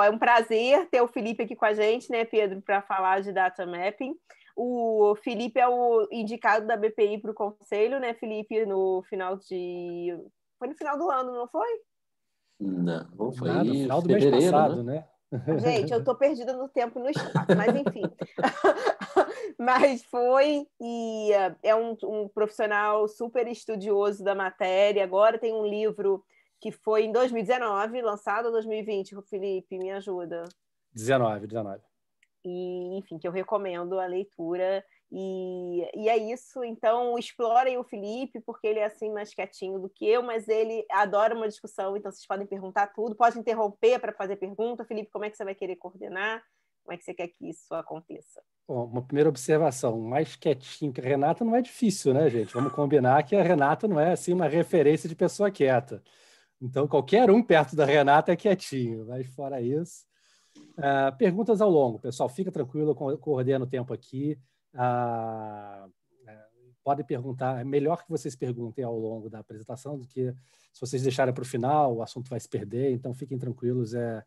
Pessoal, é um prazer ter o Felipe aqui com a gente, né, Pedro, para falar de data mapping. O Felipe é o indicado da BPI para o conselho, né, Felipe, no final de. Foi no final do ano, não foi? Não, não foi. Nada, no final do ano mês né? passado, né? né? Gente, eu estou perdida no tempo e no espaço, mas enfim. mas foi e é um, um profissional super estudioso da matéria. Agora tem um livro que foi em 2019, lançado ou 2020? Felipe, me ajuda. 19, 19. E, enfim, que eu recomendo a leitura. E, e é isso, então explorem o Felipe, porque ele é assim mais quietinho do que eu, mas ele adora uma discussão, então vocês podem perguntar tudo, pode interromper para fazer pergunta. Felipe, como é que você vai querer coordenar? Como é que você quer que isso aconteça? Bom, uma primeira observação, mais quietinho que a Renata não é difícil, né, gente? Vamos combinar que a Renata não é assim uma referência de pessoa quieta. Então, qualquer um perto da Renata é quietinho, mas fora isso. Uh, perguntas ao longo, pessoal, fica tranquilo, eu coordeno o tempo aqui. Uh, ah, é, podem perguntar, é melhor que vocês perguntem ao longo da apresentação do que se vocês deixarem para o final, o assunto vai se perder, então fiquem tranquilos. É,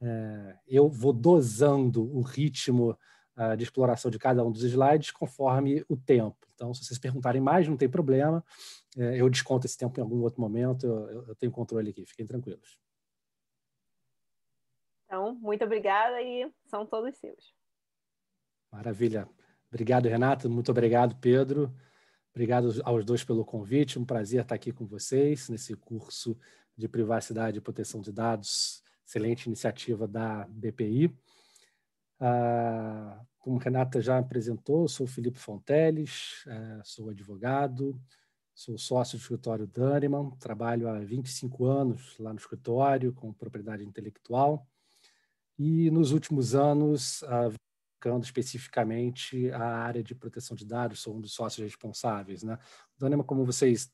é eu vou dosando o ritmo ah, de exploração de cada um dos slides conforme o tempo. Então, se vocês perguntarem mais, não tem problema. É, eu desconto esse tempo em algum outro momento, eu, eu tenho controle aqui, fiquem tranquilos. Então, muito obrigada e são todos seus. Maravilha. Obrigado, Renata. Muito obrigado, Pedro. Obrigado aos dois pelo convite. Um prazer estar aqui com vocês nesse curso de privacidade e proteção de dados. Excelente iniciativa da BPI. Ah, como Renata já apresentou, sou Felipe Fonteles, eh, sou advogado, Sou sócio do escritório Daniman, trabalho há 25 anos lá no escritório com propriedade intelectual e nos últimos anos, ah, focando especificamente a área de proteção de dados, sou um dos sócios responsáveis. Né? Daniman, como vocês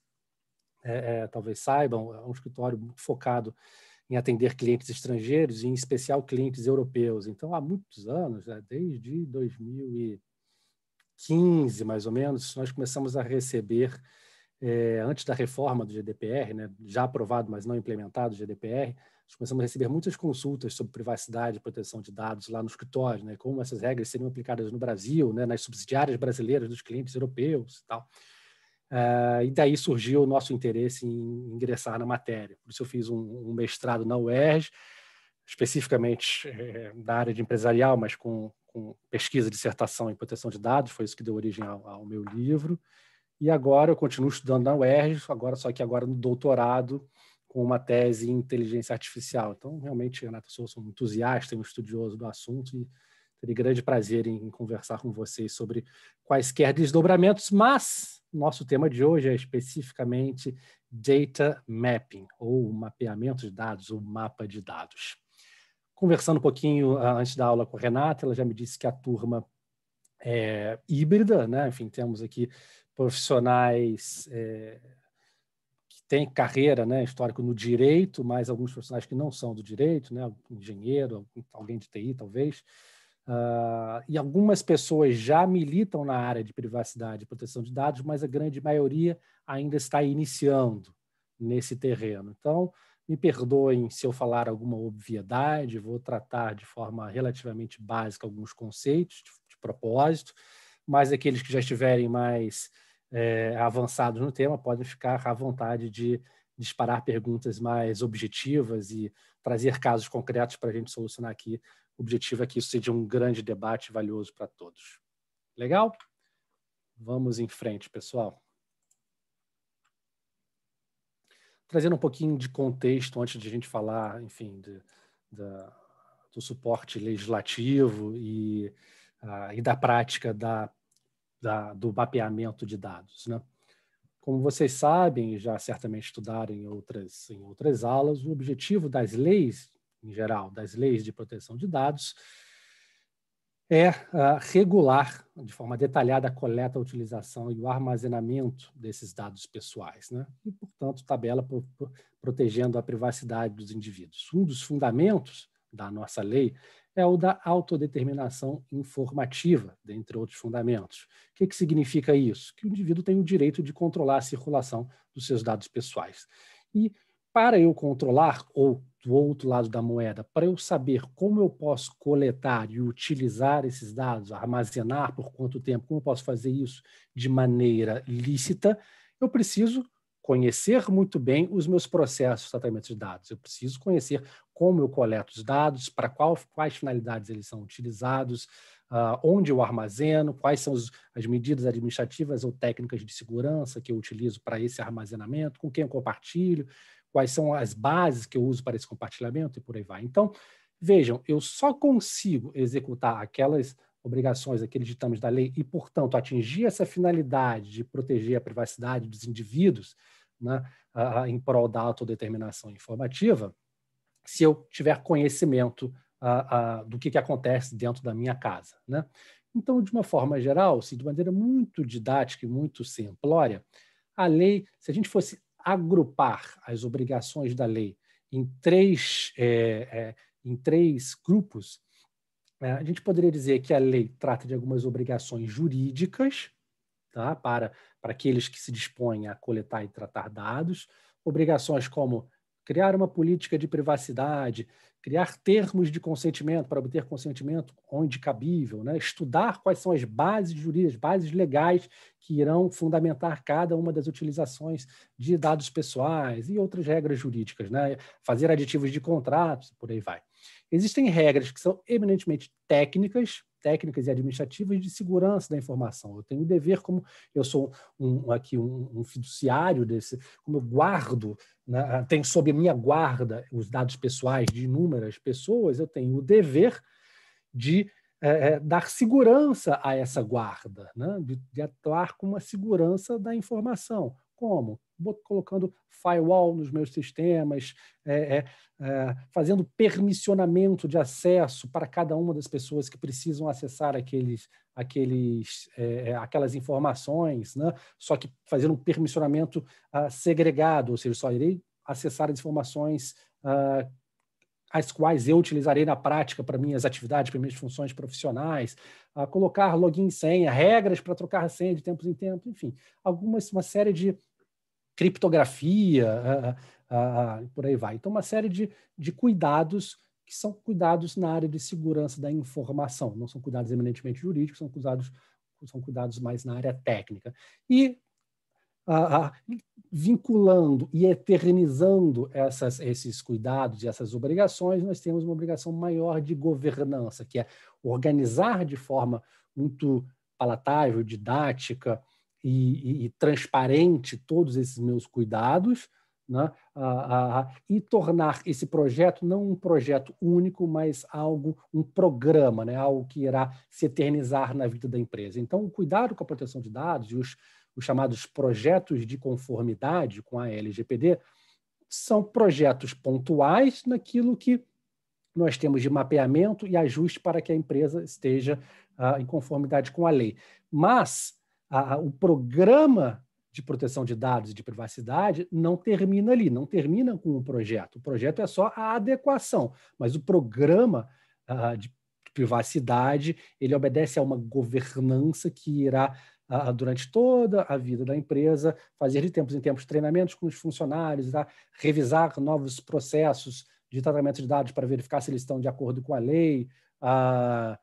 é, é, talvez saibam, é um escritório muito focado em atender clientes estrangeiros e, em especial, clientes europeus. Então, há muitos anos, né, desde 2015, mais ou menos, nós começamos a receber é, antes da reforma do GDPR, né, já aprovado, mas não implementado o GDPR, nós começamos a receber muitas consultas sobre privacidade e proteção de dados lá no escritório, né, como essas regras seriam aplicadas no Brasil, né, nas subsidiárias brasileiras dos clientes europeus e tal. Uh, e daí surgiu o nosso interesse em ingressar na matéria. Por isso eu fiz um, um mestrado na UERJ, especificamente é, da área de empresarial, mas com, com pesquisa, dissertação em proteção de dados, foi isso que deu origem ao, ao meu livro. E agora eu continuo estudando na UERJ, agora só que agora no doutorado, com uma tese em inteligência artificial. Então, realmente, Renato, né, eu sou, sou um entusiasta, um estudioso do assunto e teria grande prazer em conversar com vocês sobre quaisquer desdobramentos, mas nosso tema de hoje é especificamente data mapping, ou mapeamento de dados, ou mapa de dados. Conversando um pouquinho ah, antes da aula com a Renata, ela já me disse que a turma é híbrida, né? Enfim, temos aqui profissionais é, que têm carreira né, histórica no direito, mas alguns profissionais que não são do direito, né, engenheiro, alguém de TI talvez, uh, e algumas pessoas já militam na área de privacidade e proteção de dados, mas a grande maioria ainda está iniciando nesse terreno. Então, me perdoem se eu falar alguma obviedade, vou tratar de forma relativamente básica alguns conceitos de, de propósito, mas aqueles que já estiverem mais é, avançados no tema podem ficar à vontade de disparar perguntas mais objetivas e trazer casos concretos para a gente solucionar aqui. O objetivo é que isso seja um grande debate valioso para todos. Legal? Vamos em frente, pessoal. Trazendo um pouquinho de contexto antes de a gente falar, enfim, de, de, do suporte legislativo e, uh, e da prática da da, do mapeamento de dados. Né? Como vocês sabem, e já certamente estudaram em outras, em outras aulas, o objetivo das leis, em geral, das leis de proteção de dados, é uh, regular de forma detalhada a coleta, a utilização e o armazenamento desses dados pessoais, né? e, portanto, tabela pro, pro, protegendo a privacidade dos indivíduos. Um dos fundamentos da nossa lei é o da autodeterminação informativa, dentre outros fundamentos. O que, que significa isso? Que o indivíduo tem o direito de controlar a circulação dos seus dados pessoais. E para eu controlar, ou do outro lado da moeda, para eu saber como eu posso coletar e utilizar esses dados, armazenar por quanto tempo, como eu posso fazer isso de maneira lícita, eu preciso conhecer muito bem os meus processos de tratamento de dados. Eu preciso conhecer como eu coleto os dados, para qual, quais finalidades eles são utilizados, uh, onde eu armazeno, quais são os, as medidas administrativas ou técnicas de segurança que eu utilizo para esse armazenamento, com quem eu compartilho, quais são as bases que eu uso para esse compartilhamento e por aí vai. Então, vejam, eu só consigo executar aquelas obrigações, aqueles ditames da lei, e, portanto, atingir essa finalidade de proteger a privacidade dos indivíduos né, em prol da autodeterminação informativa, se eu tiver conhecimento a, a, do que, que acontece dentro da minha casa. Né? Então, de uma forma geral, assim, de maneira muito didática e muito simplória, a lei, se a gente fosse agrupar as obrigações da lei em três, é, é, em três grupos, é, a gente poderia dizer que a lei trata de algumas obrigações jurídicas tá? para, para aqueles que se dispõem a coletar e tratar dados, obrigações como criar uma política de privacidade, criar termos de consentimento para obter consentimento onde cabível, né? estudar quais são as bases jurídicas, bases legais que irão fundamentar cada uma das utilizações de dados pessoais e outras regras jurídicas, né? fazer aditivos de contratos, por aí vai. Existem regras que são eminentemente técnicas, técnicas e administrativas de segurança da informação. Eu tenho o dever, como eu sou um, aqui um, um fiduciário desse, como eu guardo, né, ah, tenho sob a minha guarda os dados pessoais de inúmeras pessoas, eu tenho o dever de é, dar segurança a essa guarda, né, de, de atuar com uma segurança da informação. Como? colocando firewall nos meus sistemas, é, é, é, fazendo permissionamento de acesso para cada uma das pessoas que precisam acessar aqueles, aqueles, é, é aquelas informações, né? só que fazendo um permissionamento uh, segregado, ou seja, só irei acessar as informações uh, as quais eu utilizarei na prática para minhas atividades, para minhas funções profissionais, ah, colocar login e senha, regras para trocar a senha de tempos em tempos, enfim, algumas, uma série de criptografia, por aí vai. Então, uma série de, de cuidados que são cuidados na área de segurança da informação, não são cuidados eminentemente jurídicos, são cuidados, são cuidados mais na área técnica. E vinculando e eternizando essas, esses cuidados e essas obrigações, nós temos uma obrigação maior de governança, que é organizar de forma muito palatável, didática, e, e, e transparente todos esses meus cuidados, né? Ah, ah, e tornar esse projeto não um projeto único, mas algo, um programa, né? algo que irá se eternizar na vida da empresa. Então, o cuidado com a proteção de dados e os, os chamados projetos de conformidade com a LGPD são projetos pontuais naquilo que nós temos de mapeamento e ajuste para que a empresa esteja ah, em conformidade com a lei. Mas a, a, o programa de proteção de dados e de privacidade não termina ali, não termina com o um projeto. O projeto é só a adequação, mas o programa ah, de privacidade ele obedece a uma governança que irá ah, durante toda a vida da empresa fazer de tempos em tempos treinamentos com os funcionários, revisar novos processos de tratamento de dados para verificar se eles estão de acordo com a lei. Ah,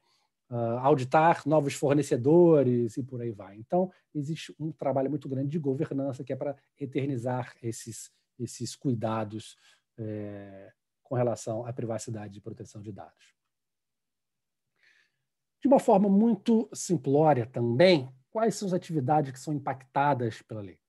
uh, auditar novos fornecedores e por aí vai. Então, existe um trabalho muito grande de governança que é para eternizar esses, esses cuidados é, com relação à privacidade e proteção de dados. De uma forma muito simplória também, quais são as atividades que são impactadas pela lei?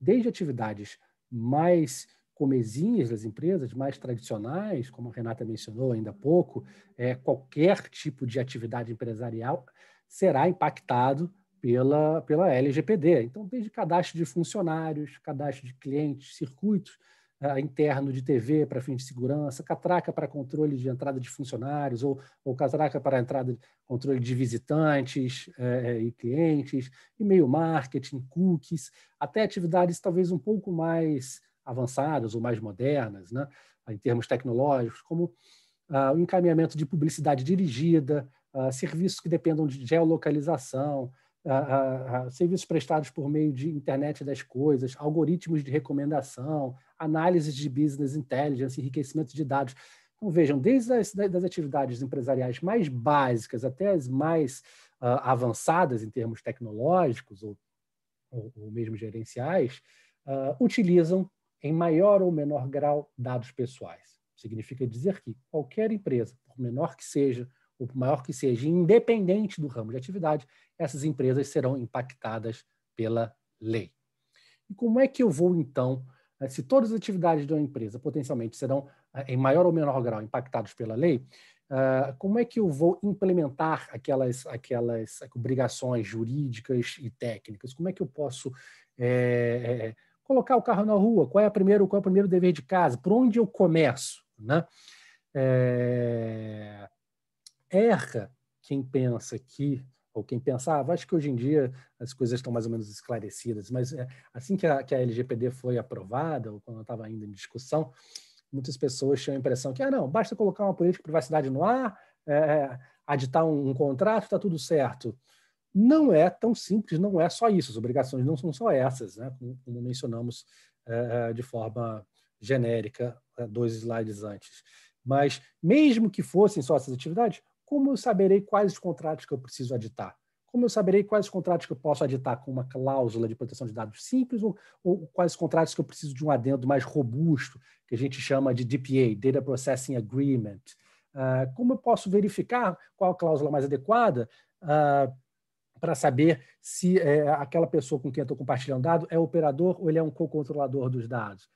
Desde atividades mais comezinhas das empresas mais tradicionais, como a Renata mencionou ainda há pouco, é, qualquer tipo de atividade empresarial será impactado pela, pela LGPD. Então, desde cadastro de funcionários, cadastro de clientes, circuitos uh, interno de TV para fins de segurança, catraca para controle de entrada de funcionários ou, ou catraca para entrada de controle de visitantes uh, e clientes, e-mail marketing, cookies, até atividades talvez um pouco mais avançadas ou mais modernas, né, em termos tecnológicos, como ah, o encaminhamento de publicidade dirigida, ah, serviços que dependam de geolocalização, ah, serviços prestados por meio de internet das coisas, algoritmos de recomendação, análises de business intelligence, enriquecimento de dados. Então, vejam, desde as das atividades empresariais mais básicas até as mais avançadas em termos tecnológicos ou, ou, ou mesmo gerenciais, utilizam em maior ou menor grau, dados pessoais. Significa dizer que qualquer empresa, por menor que seja, ou por maior que seja, independente do ramo de atividade, essas empresas serão impactadas pela lei. E como é que eu vou, então, eh, se todas as atividades de uma empresa potencialmente serão, eh, em maior ou menor grau, impactadas pela lei, eh, como é que eu vou implementar aquelas, aquelas obrigações jurídicas e técnicas? Como é que eu posso é, Colocar o carro na rua, qual é, a primeiro, qual é o primeiro dever de casa, por onde eu começo? Né? É... Erra quem pensa que, ou quem pensava, ah, acho que hoje em dia as coisas estão mais ou menos esclarecidas, mas é, assim que a, que a LGPD foi aprovada, ou quando estava ainda em discussão, muitas pessoas tinham a impressão que, ah, não, basta colocar uma política de privacidade no ar, é, é aditar um, um contrato, está tudo certo não é tão simples, não é só isso, as obrigações não são só essas, né? como, como mencionamos eh, eh, de forma genérica eh, dois slides antes. Mas, mesmo que fossem só essas atividades, como eu saberei quais os contratos que eu preciso aditar? Como eu saberei quais os contratos que eu posso aditar com uma cláusula de proteção de dados simples ou, ou quais contratos que eu preciso de um adendo mais robusto, que a gente chama de DPA, Data Processing Agreement? Uh, como eu posso verificar qual a cláusula mais adequada? Uh, para saber se é, aquela pessoa com quem eu estou compartilhando dado é operador ou ele é um co-controlador dos dados.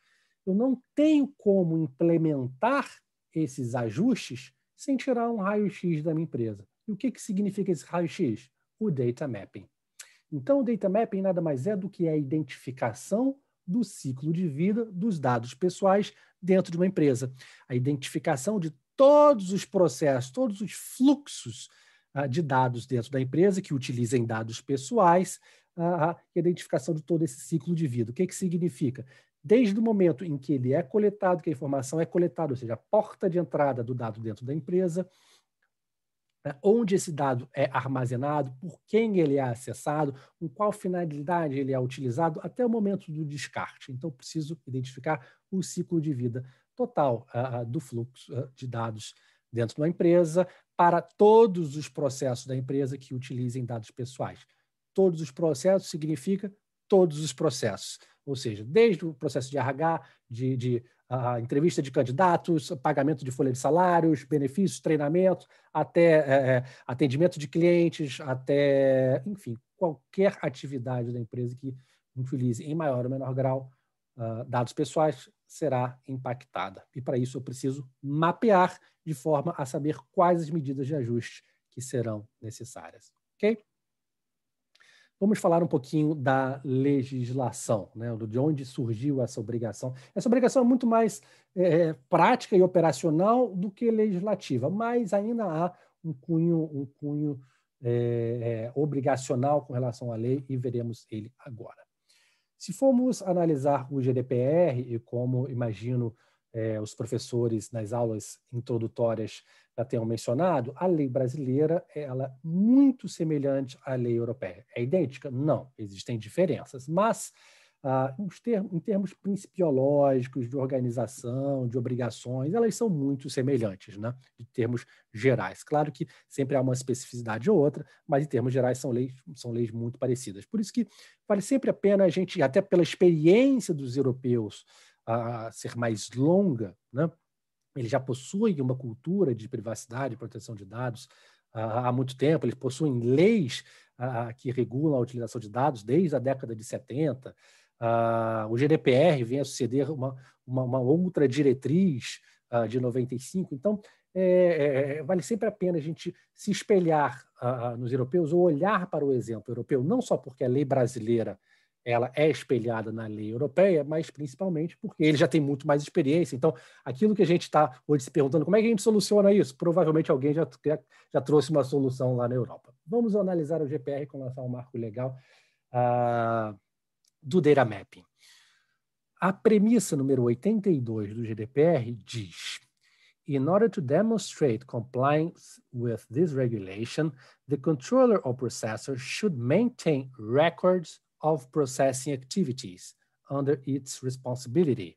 Eu não tenho como implementar esses ajustes sem tirar um raio-x da minha empresa. E o que, que significa esse raio-x? O data mapping. Então, o data mapping nada mais é do que a identificação do ciclo de vida dos dados pessoais dentro de uma empresa. A identificação de todos os processos, todos os fluxos ah, de dados dentro da empresa, que utilizem dados pessoais, ah, ah, a identificação de todo esse ciclo de vida. O que, que significa? Desde o momento em que ele é coletado, que a informação é coletada, ou seja, a porta de entrada do dado dentro da empresa, né, onde esse dado é armazenado, por quem ele é acessado, com qual finalidade ele é utilizado, até o momento do descarte. Então, preciso identificar o ciclo de vida total do fluxo de dados dentro da empresa, para todos os processos da empresa que utilizem dados pessoais. Todos os processos significa todos os processos, ou seja, desde o processo de RH, de, de uh, entrevista de candidatos, pagamento de folha de salários, benefícios, treinamento, até uh, atendimento de clientes, até, enfim, qualquer atividade da empresa que utilize em maior ou menor grau ah, dados pessoais será impactada. E para isso eu preciso mapear de forma a saber quais as medidas de ajuste que serão necessárias. Ok? Vamos falar um pouquinho da legislação, né? de onde surgiu essa obrigação. Essa obrigação é muito mais é, é, prática e operacional do que legislativa, mas ainda há um cunho, um cunho é, é, obrigacional com relação à lei e veremos ele agora. Se formos analisar o GDPR e como imagino é, os professores nas aulas introdutórias já tenham mencionado, a lei brasileira ela é muito semelhante à lei europeia. É idêntica? Não, existem diferenças, mas ah, em termos principiológicos, de organização, de obrigações, elas são muito semelhantes, né? em termos gerais. Claro que sempre há uma especificidade ou outra, mas em termos gerais são leis, são leis muito parecidas. Por isso que vale sempre a pena a gente, até pela experiência dos europeus a ser mais longa, né? eles já possuem uma cultura de privacidade e proteção de dados ah, há muito tempo, eles possuem leis ah, ah, que regulam a utilização de dados desde a década de 70. o GDPR vem a suceder uma, uma, uma outra diretriz de 95. Então, é, é, é, vale sempre a pena a gente se espelhar uh, nos europeus ou olhar para o exemplo europeu, não só porque a lei brasileira ela é espelhada na lei europeia, mas principalmente porque ele já tem muito mais experiência. Então, aquilo que a gente está hoje se perguntando, como é que a gente soluciona isso? Provavelmente alguém já, já, já trouxe uma solução lá na Europa. Vamos analisar o GPR com relação ao marco legal uh, do data mapping. A premissa número 82 do GDPR diz in order to demonstrate compliance with this regulation, the controller or processor should maintain records of processing activities under its responsibility.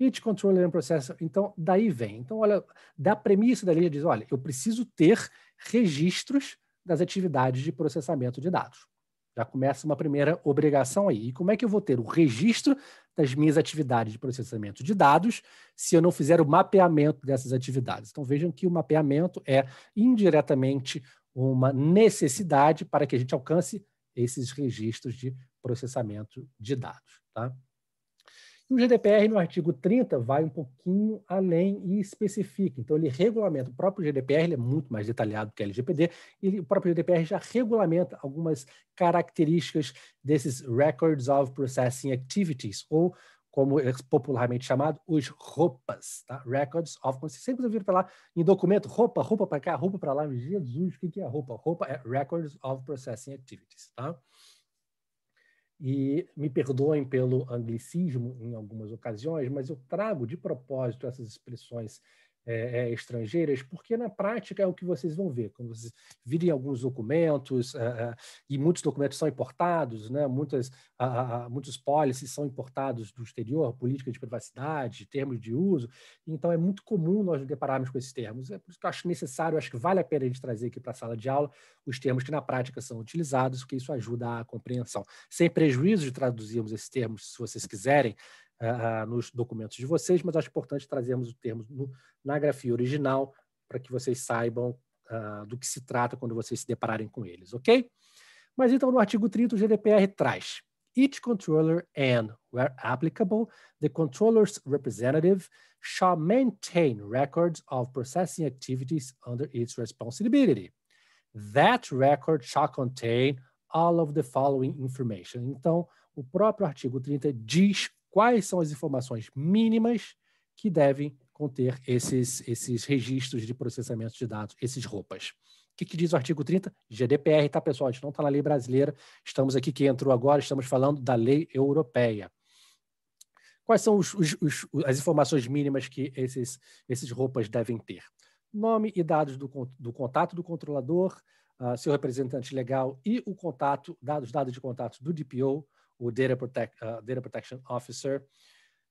Each controller and processor, então daí vem. Então, olha, da premissa da lei diz, olha, eu preciso ter registros das atividades de processamento de dados. Já começa uma primeira obrigação aí. E como é que eu vou ter o registro das minhas atividades de processamento de dados se eu não fizer o mapeamento dessas atividades. Então vejam que o mapeamento é indiretamente uma necessidade para que a gente alcance esses registros de processamento de dados. Tá? O GDPR, no artigo 30, vai um pouquinho além e especifica. Então, ele regulamenta. O próprio GDPR ele é muito mais detalhado que o LGPD, e o próprio GDPR já regulamenta algumas características desses Records of Processing Activities, ou como é popularmente chamado, os roupas, tá? Records of Sempre ouviram falar em documento, roupa, roupa para cá, roupa para lá. Jesus, o que é roupa? Roupa é Records of Processing Activities, tá? E me perdoem pelo anglicismo em algumas ocasiões, mas eu trago de propósito essas expressões é, é, estrangeiras, porque na prática é o que vocês vão ver. Quando vocês virem alguns documentos, é, é, e muitos documentos são importados, né? Muitas, muitos policies são importados do exterior, política de privacidade, termos de uso. Então é muito comum nós nos depararmos com esses termos. É por isso que eu acho necessário, acho que vale a pena a gente trazer aqui para a sala de aula os termos que na prática são utilizados, porque isso ajuda a compreensão. Sem prejuízo de traduzirmos esses termos, se vocês quiserem, ah, nos documentos de vocês, mas acho importante trazermos o termo no, na grafia original para que vocês saibam ah, do que se trata quando vocês se depararem com eles, ok? Mas então, no artigo 30, o GDPR traz each controller and, where applicable, the controller's representative shall maintain records of processing activities under its responsibility. That record shall contain all of the following information. Então, o próprio artigo 30 diz quais são as informações mínimas que devem conter esses, esses registros de processamento de dados, esses roupas. O que, que diz o artigo 30? GDPR, tá, pessoal? A gente não está na lei brasileira, estamos aqui, que entrou agora, estamos falando da lei europeia. Quais são os, os, os, as informações mínimas que esses, esses roupas devem ter? Nome e dados do, do contato do controlador, uh, seu representante legal e o contato, dados, dados de contato do DPO, o Data, Protect, uh, ah, Data Protection Officer,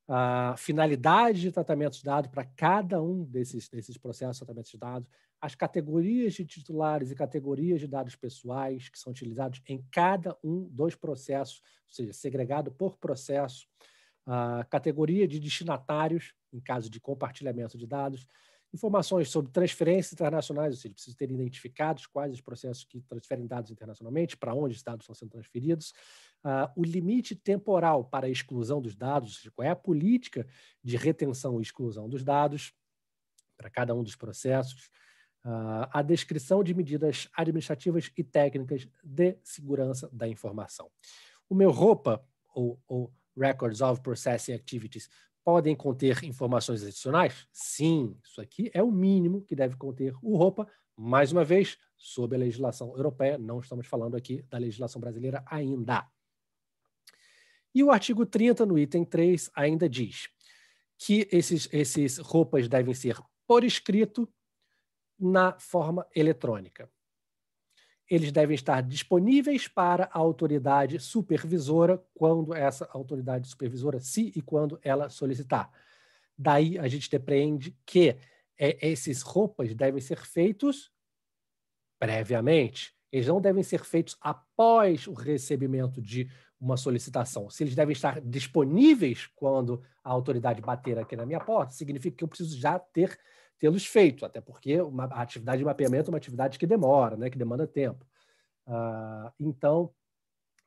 a ah, finalidade de tratamento de dados para cada um desses, desses processos de tratamento de dados, as categorias de titulares e categorias de dados pessoais que são utilizados em cada um dos processos, ou seja, segregado por processo, a ah, categoria de destinatários, em caso de compartilhamento de dados, informações sobre transferências internacionais, ou seja, precisa ter identificados quais os processos que transferem dados internacionalmente, para onde os dados estão sendo transferidos, ah, o limite temporal para a exclusão dos dados, qual é a política de retenção e exclusão dos dados para cada um dos processos, ah, a descrição de medidas administrativas e técnicas de segurança da informação. O meu ROPA, ou, ou Records of Processing Activities, podem conter informações adicionais? Sim, isso aqui é o mínimo que deve conter o roupa. Mais uma vez, sob a legislação europeia, não estamos falando aqui da legislação brasileira ainda. E o artigo 30, no item 3, ainda diz que esses, esses roupas devem ser por escrito na forma eletrônica. Eles devem estar disponíveis para a autoridade supervisora quando essa autoridade supervisora, se e quando ela solicitar. Daí a gente depreende que é, esses roupas devem ser feitos previamente. Eles não devem ser feitos após o recebimento de uma solicitação. Se eles devem estar disponíveis quando a autoridade bater aqui na minha porta, significa que eu preciso já ter tê-los feito, até porque uma, a atividade de mapeamento é uma atividade que demora, né, que demanda tempo. Ah, então,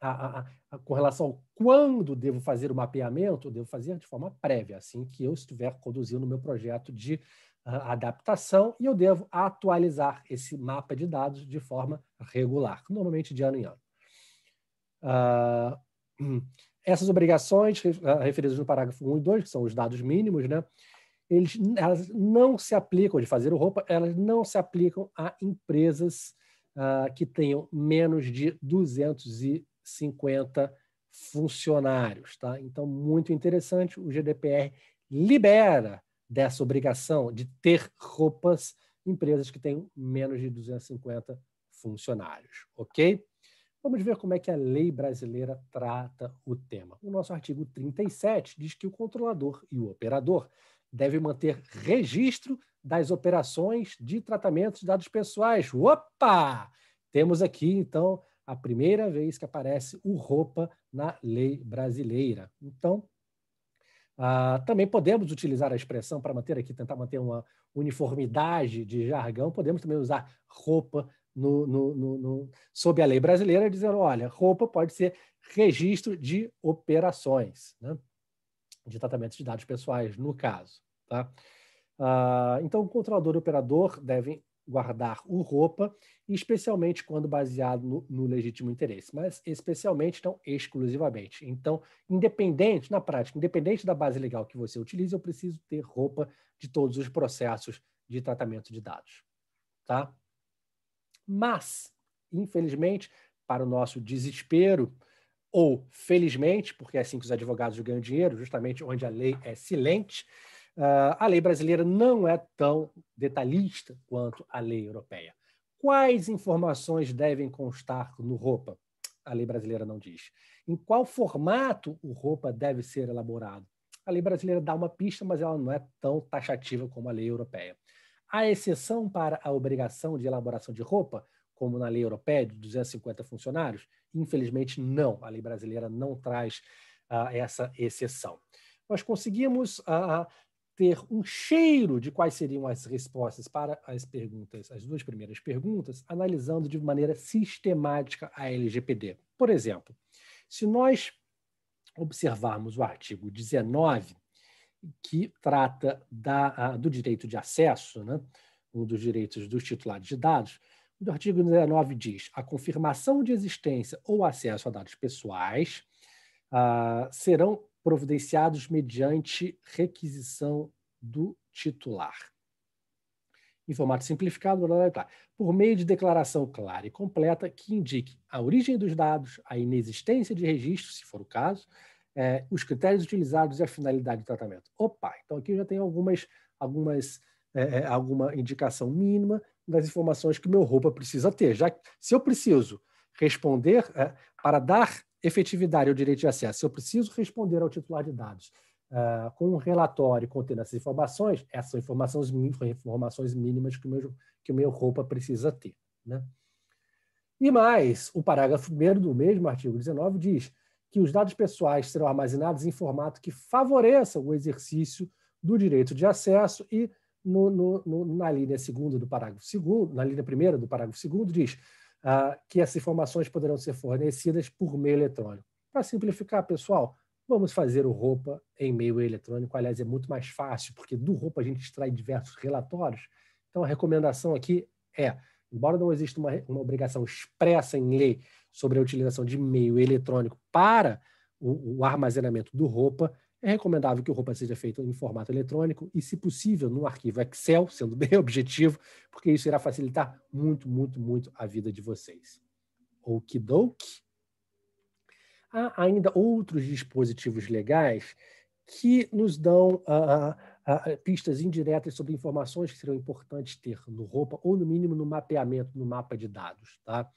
a, a, a, com relação ao quando devo fazer o mapeamento, eu devo fazer de forma prévia, assim que eu estiver conduzindo o meu projeto de ah, adaptação e eu devo atualizar esse mapa de dados de forma regular, normalmente de ano em ano. Ah, essas obrigações ah, referidas no parágrafo 1 e 2, que são os dados mínimos, né? Eles, elas não se aplicam, de fazer roupa, elas não se aplicam a empresas ah, que tenham menos de 250 funcionários. Tá? Então, muito interessante, o GDPR libera dessa obrigação de ter roupas empresas que tenham menos de 250 funcionários, ok? Vamos ver como é que a lei brasileira trata o tema. O nosso artigo 37 diz que o controlador e o operador devem manter registro das operações de tratamento de dados pessoais. Opa! Temos aqui, então, a primeira vez que aparece o ROPA na lei brasileira. Então, ah, também podemos utilizar a expressão para manter aqui, tentar manter uma uniformidade de jargão, podemos também usar roupa no, no, no, sob a lei brasileira, dizendo: olha, roupa pode ser registro de operações, né? de tratamento de dados pessoais, no caso. Tá? Ah, então, o controlador e o operador devem guardar o roupa, especialmente quando baseado no, no, legítimo interesse, mas especialmente, não exclusivamente. Então, independente, na prática, independente da base legal que você utilize, eu preciso ter roupa de todos os processos de tratamento de dados. Tá? Mas, infelizmente, para o nosso desespero, ou felizmente, porque é assim que os advogados ganham dinheiro, justamente onde a lei é silente, ah, a lei brasileira não é tão detalhista quanto a lei europeia. Quais informações devem constar no roupa? A lei brasileira não diz. Em qual formato o roupa deve ser elaborado? A lei brasileira dá uma pista, mas ela não é tão taxativa como a lei europeia. A exceção para a obrigação de elaboração de roupa, como na lei europeia de 250 funcionários? Infelizmente, não. A lei brasileira não traz ah, essa exceção. Nós conseguimos ah, ah, ter um cheiro de quais seriam as respostas para as perguntas, as duas primeiras perguntas, analisando de maneira sistemática a LGPD. Por exemplo, se nós observarmos o artigo 19 que trata da, do direito de acesso, né? um dos direitos dos titulares de dados, o artigo 19 diz: a confirmação de existência ou acesso a dados pessoais ah, serão providenciados mediante requisição do titular. Em formato simplificado, blá, blá, blá, por meio de declaração clara e completa que indique a origem dos dados, a inexistência de registro, se for o caso, é, os critérios utilizados e a finalidade do tratamento. Opa, então aqui já tem algumas, algumas é, é, alguma indicação mínima das informações que meu roupa precisa ter. Já se eu preciso responder é, para dar efetividade ao direito de acesso, se eu preciso responder ao titular de dados é, com um relatório contendo essas informações, essas são informações, informações mínimas que o meu que o meu roupa precisa ter, né? E mais, o parágrafo primeiro do mesmo artigo 19 diz que os dados pessoais serão armazenados em formato que favoreça o exercício do direito de acesso e no, no, no, na linha segunda do parágrafo segundo, na linha primeira do parágrafo segundo diz ah, que essas informações poderão ser fornecidas por meio eletrônico. Para simplificar, pessoal, vamos fazer o roupa em meio eletrônico. Aliás, é muito mais fácil, porque do roupa a gente extrai diversos relatórios. Então, a recomendação aqui é, embora não exista uma, uma obrigação expressa em lei sobre a utilização de meio eletrônico para o, o armazenamento do roupa, é recomendável que o roupa seja feito em formato eletrônico e, se possível, no arquivo Excel, sendo bem objetivo, porque isso irá facilitar muito, muito, muito a vida de vocês. Okidoki. Há ainda outros dispositivos legais que nos dão uh, uh, pistas indiretas sobre informações que serão importantes ter no roupa ou, no mínimo, no mapeamento, no mapa de dados. Tá?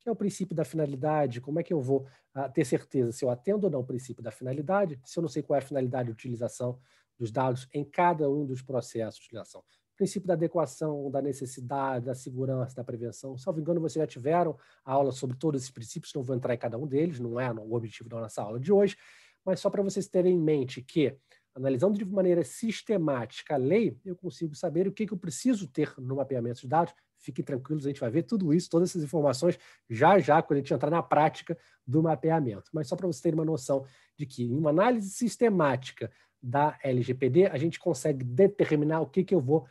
que é o princípio da finalidade. Como é que eu vou ah, ter certeza se eu atendo ou não o princípio da finalidade, se eu não sei qual é a finalidade de utilização dos dados em cada um dos processos de utilização? O princípio da adequação, da necessidade, da segurança, da prevenção. Salvo engano, vocês já tiveram a aula sobre todos esses princípios, não vou entrar em cada um deles, é, não é o objetivo da nossa aula de hoje, mas só para vocês terem em mente que analisando de maneira sistemática a lei, eu consigo saber o que, que eu preciso ter no mapeamento de dados Fiquem tranquilos, a gente vai ver tudo isso, todas essas informações, já já, quando a gente entrar na prática do mapeamento. Mas só para você ter uma noção de que, em uma análise sistemática da LGPD, a gente consegue determinar o que, que eu vou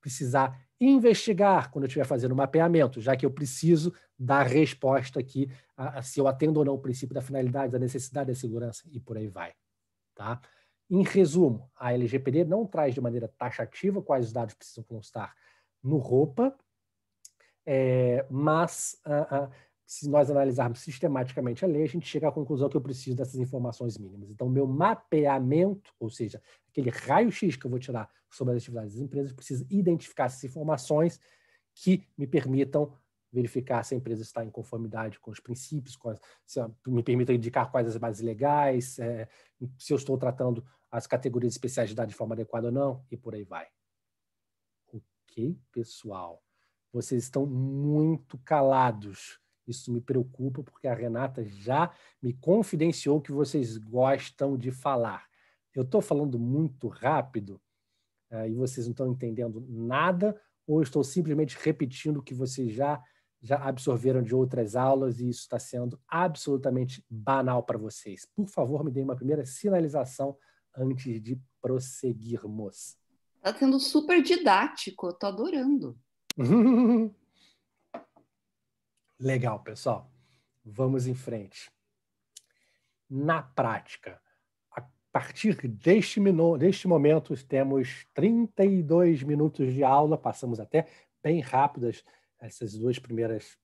precisar investigar quando eu estiver fazendo o mapeamento, já que eu preciso dar resposta aqui a, a, se eu atendo ou não o princípio da finalidade, da necessidade, da segurança e por aí vai. Tá? Em resumo, a LGPD não traz de maneira taxativa quais os dados precisam constar no roupa, é, mas, se nós analisarmos sistematicamente a lei, a gente chega à conclusão que eu preciso dessas informações mínimas. Então, meu mapeamento, ou seja, aquele raio-x que eu vou tirar sobre as atividades das empresas, precisa identificar essas informações que me permitam verificar se a empresa está em conformidade com os princípios, com as, se me permitam indicar quais as bases legais, é, se eu estou tratando as categorias especiais de dados de forma adequada ou não, e por aí vai. Ok, pessoal vocês estão muito calados. Isso me preocupa porque a Renata já me confidenciou que vocês gostam de falar. Eu estou falando muito rápido eh, e vocês não estão entendendo nada, ou estou simplesmente repetindo o que vocês já, já absorveram de outras aulas e isso está sendo absolutamente banal para vocês. Por favor, me deem uma primeira sinalização antes de prosseguirmos. Está sendo super didático, estou adorando. Legal, pessoal. Vamos em frente. Na prática, a partir deste, deste momento, temos 32 minutos de aula, passamos até bem rápidas essas duas primeiras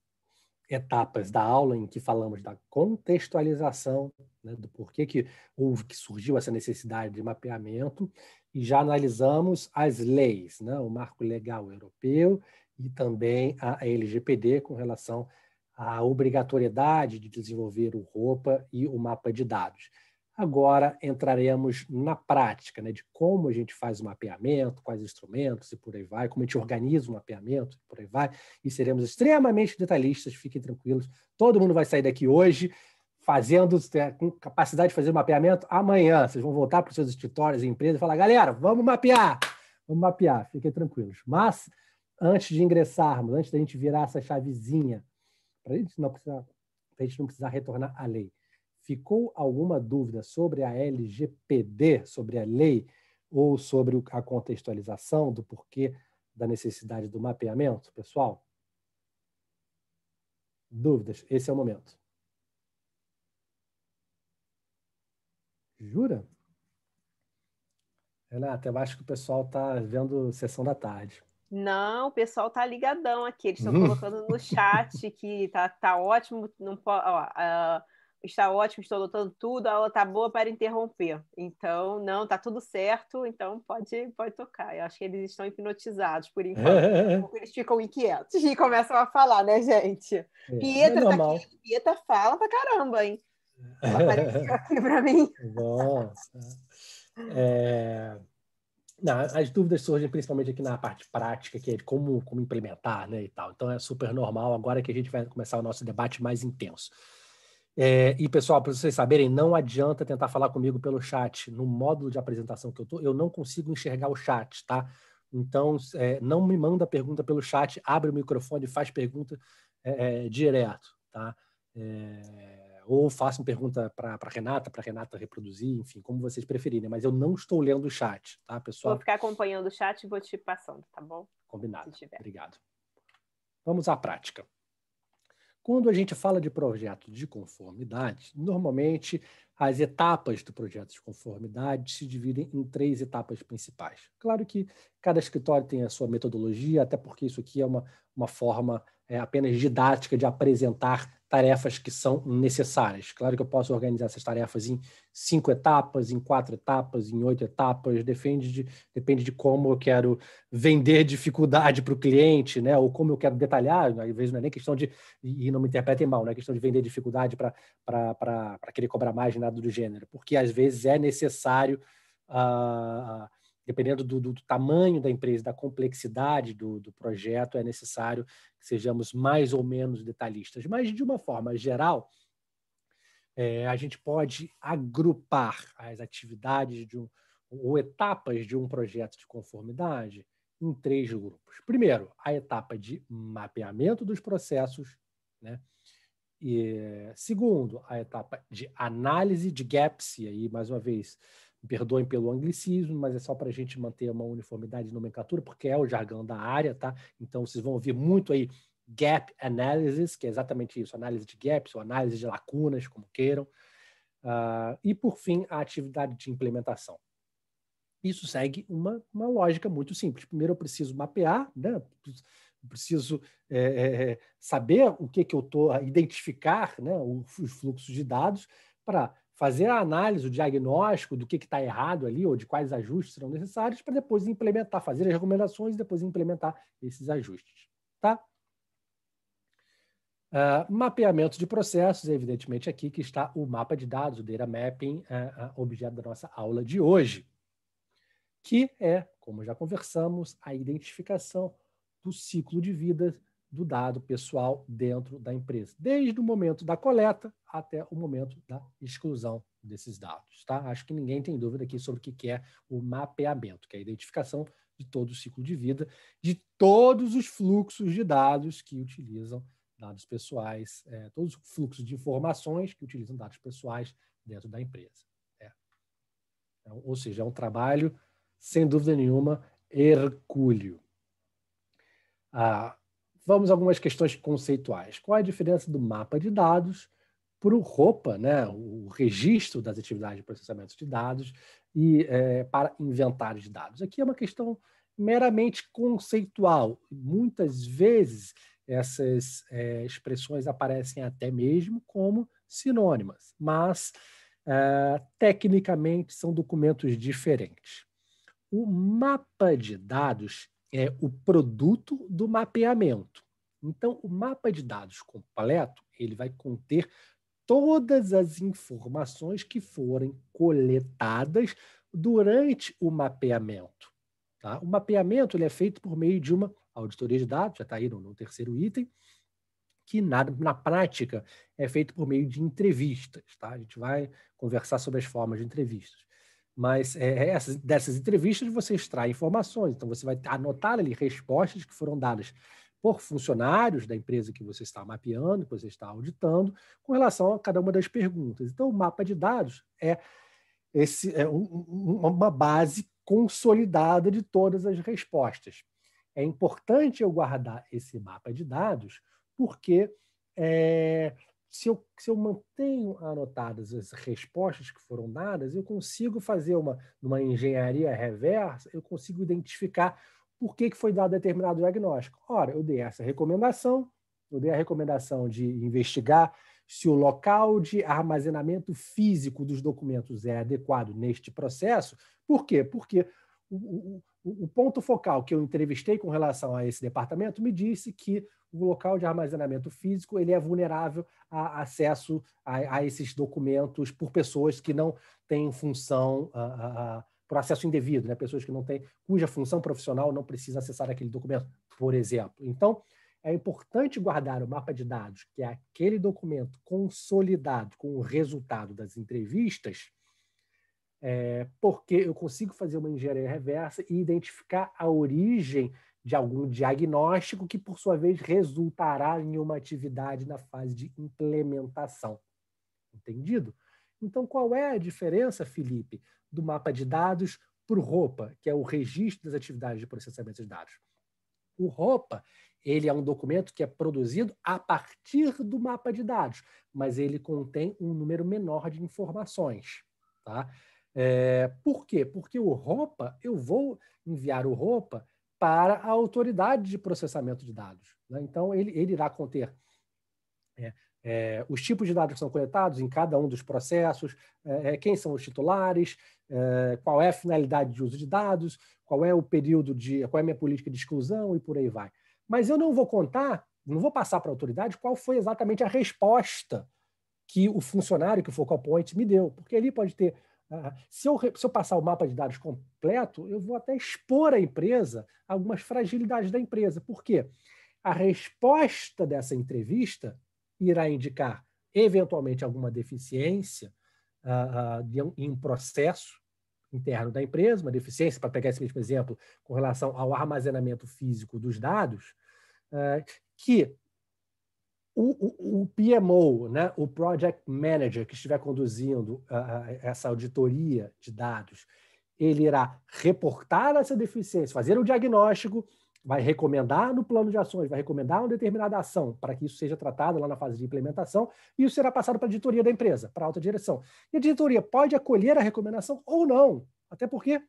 etapas da aula em que falamos da contextualização, né, do porquê que houve que surgiu essa necessidade de mapeamento, e já analisamos as leis, né, o marco legal europeu e também a LGPD com relação à obrigatoriedade de desenvolver o roupa e o mapa de dados. Agora entraremos na prática, né, de como a gente faz o mapeamento, quais instrumentos e por aí vai, como a gente organiza o mapeamento, e por aí vai, e seremos extremamente detalhistas, fiquem tranquilos. Todo mundo vai sair daqui hoje fazendo, é, com capacidade de fazer o mapeamento amanhã. Vocês vão voltar para os seus escritórios e empresas e falar: galera, vamos mapear! Vamos mapear, fiquem tranquilos. Mas antes de ingressarmos, antes da gente virar essa chavezinha, para a gente não precisar, a gente não precisar retornar à lei. Ficou alguma dúvida sobre a LGPD, sobre a lei ou sobre a contextualização do porquê da necessidade do mapeamento, pessoal? Dúvidas? Esse é o momento. Jura? Renata, eu acho que o pessoal está vendo sessão da tarde. Não, o pessoal tá ligadão aqui. Eles estão hum. colocando no chat que tá, tá ótimo, não ó, uh, está ótimo, estou lotando tudo, a aula tá boa para interromper. Então, não, tá tudo certo, então pode, pode tocar. Eu acho que eles estão hipnotizados por enquanto. Eles ficam inquietos e começam a falar, né, gente? É, é Pietra tá aqui, Pietra fala pra caramba, hein? Ela apareceu aqui pra mim. Nossa. É... Não, as dúvidas surgem principalmente aqui na parte prática, que é de como, como implementar, né, e tal. Então é super normal agora que a gente vai começar o nosso debate mais intenso. É, e pessoal, para vocês saberem, não adianta tentar falar comigo pelo chat. No módulo de apresentação que eu tô, eu não consigo enxergar o chat, tá? Então, é, não me manda pergunta pelo chat, abre o microfone e faz pergunta é, é direto, tá? É, ou façam pergunta para Renata, para Renata reproduzir, enfim, como vocês preferirem. Mas eu não estou lendo o chat, tá, pessoal? Vou ficar acompanhando o chat e vou te passando, tá bom? Combinado. Obrigado. Vamos à prática. Quando a gente fala de projeto de conformidade, normalmente as etapas do projeto de conformidade se dividem em três etapas principais. Claro que cada escritório tem a sua metodologia, até porque isso aqui é uma, uma forma é, apenas didática de apresentar tarefas que são necessárias. Claro que eu posso organizar essas tarefas em cinco etapas, em quatro etapas, em oito etapas, depende de, depende de como eu quero vender dificuldade para o cliente, né? ou como eu quero detalhar, às vezes não é nem questão de, e não me interpretem mal, não é questão de vender dificuldade para querer cobrar mais, nada do gênero, porque às vezes é necessário... Uh, dependendo do, do, tamanho da empresa, da complexidade do, do projeto, é necessário que sejamos mais ou menos detalhistas. Mas, de uma forma geral, é, a gente pode agrupar as atividades de um, ou etapas de um projeto de conformidade em três grupos. Primeiro, a etapa de mapeamento dos processos, né? E, segundo, a etapa de análise de gaps, e aí, mais uma vez, perdoem pelo anglicismo, mas é só para a gente manter uma uniformidade de nomenclatura, porque é o jargão da área, tá? Então vocês vão ouvir muito aí gap analysis, que é exatamente isso, análise de gaps ou análise de lacunas, como queiram. Uh, e por fim, a atividade de implementação. Isso segue uma, uma lógica muito simples. Primeiro eu preciso mapear, né? Eu preciso é, é, é saber o que, que eu estou a identificar, né? os fluxos de dados, para fazer a análise, o diagnóstico do que está errado ali ou de quais ajustes serão necessários para depois implementar, fazer as recomendações e depois implementar esses ajustes. Tá? Uh, mapeamento de processos, evidentemente aqui que está o mapa de dados, o data mapping, uh, uh, objeto da nossa aula de hoje, que é, como já conversamos, a identificação do ciclo de vida do dado pessoal dentro da empresa, desde o momento da coleta até o momento da exclusão desses dados. Tá? Acho que ninguém tem dúvida aqui sobre o que é o mapeamento, que é a identificação de todo o ciclo de vida, de todos os fluxos de dados que utilizam dados pessoais, é, todos os fluxos de informações que utilizam dados pessoais dentro da empresa. É. Então, ou seja, é um trabalho, sem dúvida nenhuma, hercúleo. Ah, Vamos a algumas questões conceituais. Qual é a diferença do mapa de dados para o ROPA, né, o registro das atividades de processamento de dados, e é, para inventário de dados? Aqui é uma questão meramente conceitual. Muitas vezes essas é, expressões aparecem até mesmo como sinônimas, mas é, tecnicamente são documentos diferentes. O mapa de dados é o produto do mapeamento. Então, o mapa de dados completo ele vai conter todas as informações que forem coletadas durante o mapeamento. Tá? O mapeamento ele é feito por meio de uma auditoria de dados, já está aí no, no terceiro item, que na, na prática é feito por meio de entrevistas. Tá? A gente vai conversar sobre as formas de entrevistas. Mas é, é essas, dessas entrevistas você extrai informações, então você vai anotar ali respostas que foram dadas por funcionários da empresa que você está mapeando, que você está auditando, com relação a cada uma das perguntas. Então, o mapa de dados é, esse, é um, uma base consolidada de todas as respostas. É importante eu guardar esse mapa de dados, porque é, se eu, se eu mantenho anotadas as respostas que foram dadas, eu consigo fazer uma, uma engenharia reversa, eu consigo identificar por que, que foi dado determinado diagnóstico. Ora, eu dei essa recomendação, eu dei a recomendação de investigar se o local de armazenamento físico dos documentos é adequado neste processo. Por quê? Porque o, o, o ponto focal que eu entrevistei com relação a esse departamento me disse que o local de armazenamento físico ele é vulnerável a acesso a, a esses documentos por pessoas que não têm função a, a, a, por acesso indevido, né? pessoas que não têm, cuja função profissional não precisa acessar aquele documento, por exemplo. Então, é importante guardar o mapa de dados, que é aquele documento consolidado com o resultado das entrevistas, é, porque eu consigo fazer uma engenharia reversa e identificar a origem de algum diagnóstico que, por sua vez, resultará em uma atividade na fase de implementação. Entendido? Então, qual é a diferença, Felipe, do mapa de dados para o ROPA, que é o Registro das Atividades de Processamento de Dados? O ROPA ele é um documento que é produzido a partir do mapa de dados, mas ele contém um número menor de informações. Tá? É, por quê? Porque o ROPA, eu vou enviar o ROPA para a autoridade de processamento de dados. Né? Então, ele, ele irá conter é, é, os tipos de dados que são coletados em cada um dos processos, é, é quem são os titulares, é, qual é a finalidade de uso de dados, qual é o período de. qual é a minha política de exclusão e por aí vai. Mas eu não vou contar, não vou passar para a autoridade qual foi exatamente a resposta que o funcionário que o com a point me deu, porque ali pode ter ah, se eu, se eu passar o mapa de dados completo, eu vou até expor à empresa algumas fragilidades da empresa. Por quê? A resposta dessa entrevista irá indicar, eventualmente, alguma deficiência uh, em um processo interno da empresa, uma deficiência, para pegar esse mesmo exemplo, com relação ao armazenamento físico dos dados, uh, que o, o, PMO, né, o Project Manager, que estiver conduzindo uh, essa auditoria de dados, ele irá reportar essa deficiência, fazer o um diagnóstico, vai recomendar no plano de ações, vai recomendar uma determinada ação para que isso seja tratado lá na fase de implementação, e isso será passado para a diretoria da empresa, para a alta direção. E a diretoria pode acolher a recomendação ou não, até porque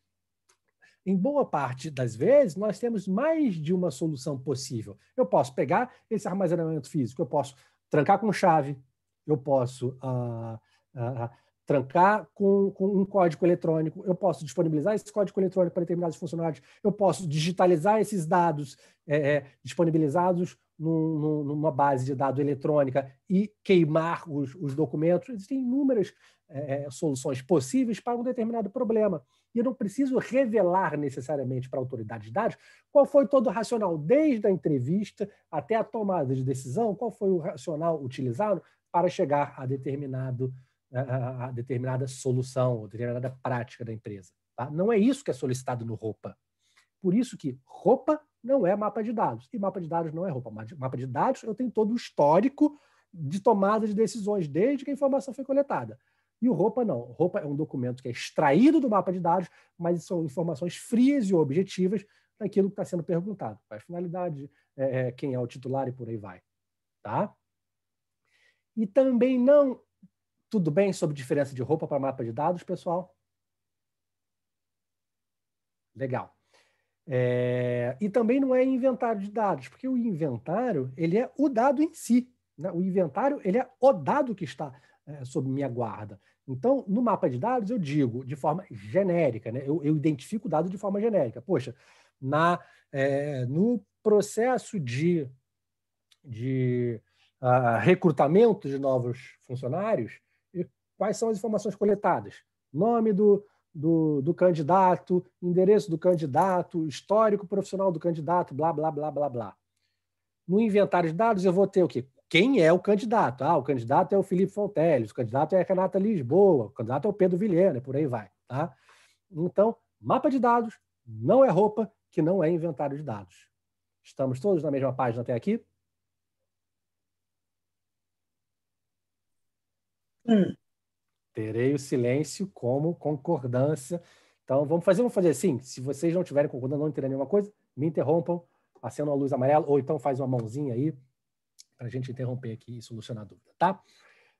em boa parte das vezes, nós temos mais de uma solução possível. Eu posso pegar esse armazenamento físico, eu posso trancar com chave, eu posso ah, ah, ah, trancar com, com, um código eletrônico, eu posso disponibilizar esse código eletrônico para determinados funcionários, eu posso digitalizar esses dados é, disponibilizados numa base de dados eletrônica e queimar os, os documentos. Existem inúmeras é, soluções possíveis para um determinado problema e eu não preciso revelar necessariamente para a autoridade de dados qual foi todo o racional, desde a entrevista até a tomada de decisão, qual foi o racional utilizado para chegar a, determinado, a, determinada solução ou determinada prática da empresa. Tá? Não é isso que é solicitado no roupa. Por isso que roupa não é mapa de dados. E mapa de dados não é roupa. Mapa de dados eu tenho todo o histórico de tomada de decisões desde que a informação foi coletada. E o roupa não. O roupa é um documento que é extraído do mapa de dados, mas são informações frias e objetivas daquilo que está sendo perguntado. Qual é a finalidade, é, é, quem é o titular e por aí vai. Tá? E também não... Tudo bem sobre diferença de roupa para mapa de dados, pessoal? Legal. É, e também não é inventário de dados, porque o inventário ele é o dado em si. Né? O inventário ele é o dado que está é, sob minha guarda. Então, no mapa de dados, eu digo de forma genérica, né? eu, eu identifico o dado de forma genérica. Poxa, na, é, no processo de, de uh, recrutamento de novos funcionários, quais são as informações coletadas? Nome do, do, do, candidato, endereço do candidato, histórico profissional do candidato, blá, blá, blá, blá, blá. No inventário de dados, eu vou ter o quê? quem é o candidato. Ah, o candidato é o Felipe Fonteles, o candidato é a Renata Lisboa, o candidato é o Pedro Vilhena, por aí vai. Tá? Então, mapa de dados não é roupa, que não é inventário de dados. Estamos todos na mesma página até aqui? Hum. Terei o silêncio como concordância. Então, vamos fazer, vamos fazer assim. Se vocês não tiverem concordância, não entenderem nenhuma coisa, me interrompam, acendam a luz amarela, ou então faz uma mãozinha aí, para a gente interromper aqui e solucionar a dúvida, tá?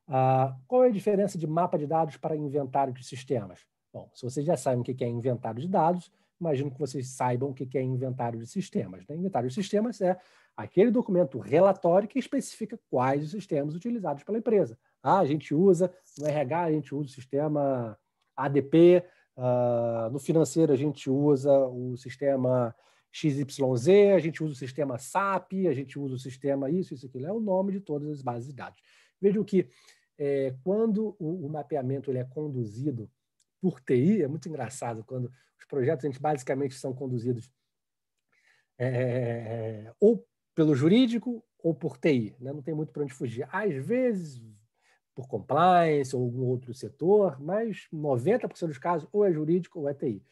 Ah, qual é a diferença de mapa de dados para inventário de sistemas? Bom, se vocês já sabem o que é inventário de dados, imagino que vocês saibam o que é inventário de sistemas. Né? Inventário de sistemas é aquele documento relatório que especifica quais os sistemas utilizados pela empresa. Ah, a gente usa no RH, a gente usa o sistema ADP, uh, ah, no financeiro a gente usa o sistema XYZ, a gente usa o sistema SAP, a gente usa o sistema isso, isso, aquilo. É o nome de todas as bases de dados. Vejam que é, quando o, o mapeamento ele é conduzido por TI, é muito engraçado quando os projetos a gente basicamente são conduzidos é, é, é, ou pelo jurídico ou por TI, né? não tem muito para onde fugir. Às vezes por compliance ou algum outro setor, mas 90% dos casos ou é jurídico ou é TI.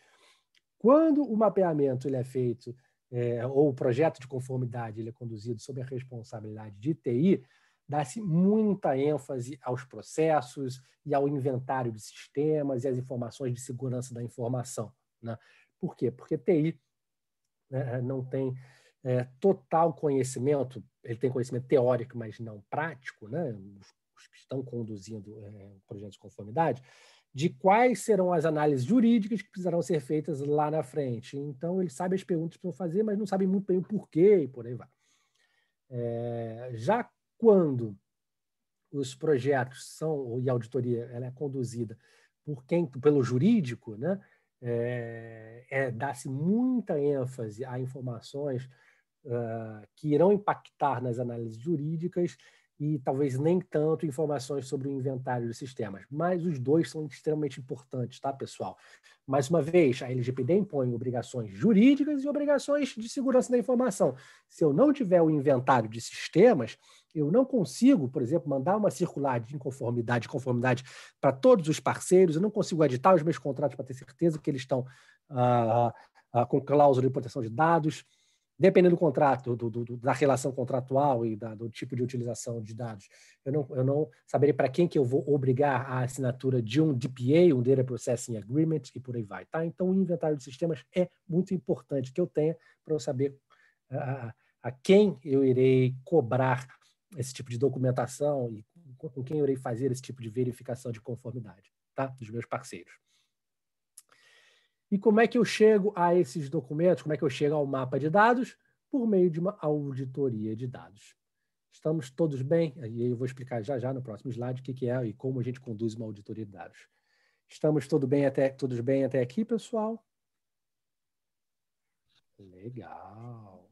Quando o mapeamento ele é feito, é, ou o projeto de conformidade ele é conduzido sob a responsabilidade de TI, dá-se muita ênfase aos processos e ao inventário de sistemas e às informações de segurança da informação. Né? Por quê? Porque TI né, não tem é, total conhecimento, ele tem conhecimento teórico, mas não prático, né? os que estão conduzindo é, projetos de conformidade, de quais serão as análises jurídicas que precisarão ser feitas lá na frente. Então, ele sabe as perguntas que vão fazer, mas não sabe muito bem o porquê e por aí vai. É, já quando os projetos são, e a auditoria ela é conduzida por quem, pelo jurídico, né? é, é dá-se muita ênfase a informações uh, que irão impactar nas análises jurídicas e talvez nem tanto informações sobre o inventário dos sistemas. Mas os dois são extremamente importantes, tá, pessoal? Mais uma vez, a LGPD impõe obrigações jurídicas e obrigações de segurança da informação. Se eu não tiver o inventário de sistemas, eu não consigo, por exemplo, mandar uma circular de inconformidade, conformidade para todos os parceiros, eu não consigo editar os meus contratos para ter certeza que eles estão ah, ah, ah com cláusula de proteção de dados dependendo do contrato, do, do, da relação contratual e da, do tipo de utilização de dados, eu não, eu não saberei para quem que eu vou obrigar a assinatura de um DPA, um Data Processing Agreement, e por aí vai, tá? Então, o inventário de sistemas é muito importante que eu tenha para eu saber a, a quem eu irei cobrar esse tipo de documentação e com quem eu irei fazer esse tipo de verificação de conformidade, tá? Dos meus parceiros. E como é que eu chego a esses documentos? Como é que eu chego ao mapa de dados? Por meio de uma auditoria de dados. Estamos todos bem? E eu vou explicar já já no próximo slide o que é e como a gente conduz uma auditoria de dados. Estamos tudo bem até, todos bem até aqui, pessoal? Legal.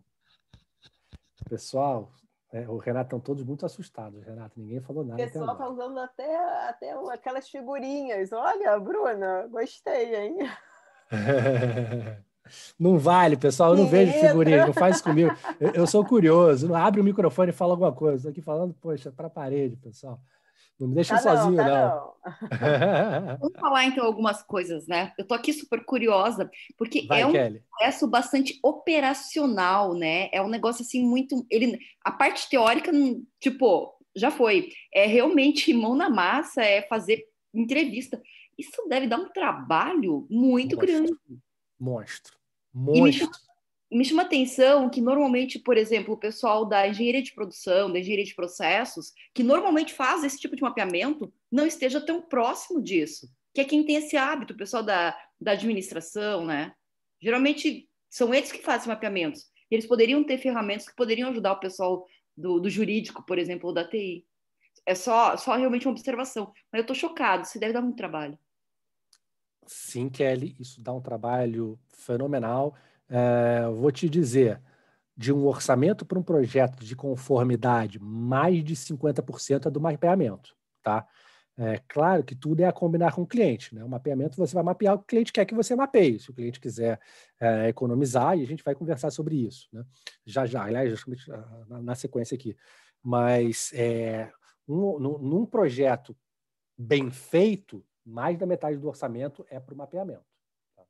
Pessoal, é, o Renato estão todos muito assustados, Renato. Ninguém falou nada. O pessoal está usando até, até aquelas figurinhas. Olha, Bruna, gostei, hein? Não vale, pessoal. Eu não vejo figurinha, não faz comigo. Eu, eu, sou curioso. Não abre o microfone e fala alguma coisa. Estou aqui falando, poxa, para a parede, pessoal. Não me deixa tá sozinho, não. Tá não. não. Vamos falar então algumas coisas, né? Eu tô aqui super curiosa, porque Vai, é um Kelly. processo bastante operacional, né? É um negócio assim muito. Ele, a parte teórica, tipo, já foi. É realmente mão na massa, é fazer entrevista. Isso deve dar um trabalho muito Monstro. grande. Monstro. Monstro. E me chama, atenção que normalmente, por exemplo, o pessoal da engenharia de produção, da engenharia de processos, que normalmente faz esse tipo de mapeamento, não esteja tão próximo disso. Que é quem tem esse hábito, o pessoal da, da administração, né? Geralmente são eles que fazem mapeamentos. Eles poderiam ter ferramentas que poderiam ajudar o pessoal do, do jurídico, por exemplo, ou da TI. É só, só realmente uma observação. Mas eu estou chocado, isso deve dar muito trabalho. Sim, Kelly, isso dá um trabalho fenomenal. É, vou te dizer, de um orçamento para um projeto de conformidade, mais de 50% é do mapeamento, tá? É claro que tudo é a combinar com o cliente, né? O mapeamento você vai mapear o que o cliente quer que você mapeie. Se o cliente quiser é, economizar, e a gente vai conversar sobre isso, né? Já, já, aliás, na sequência aqui. Mas é, um, num projeto bem feito, mais da metade do orçamento é para o mapeamento. Tá?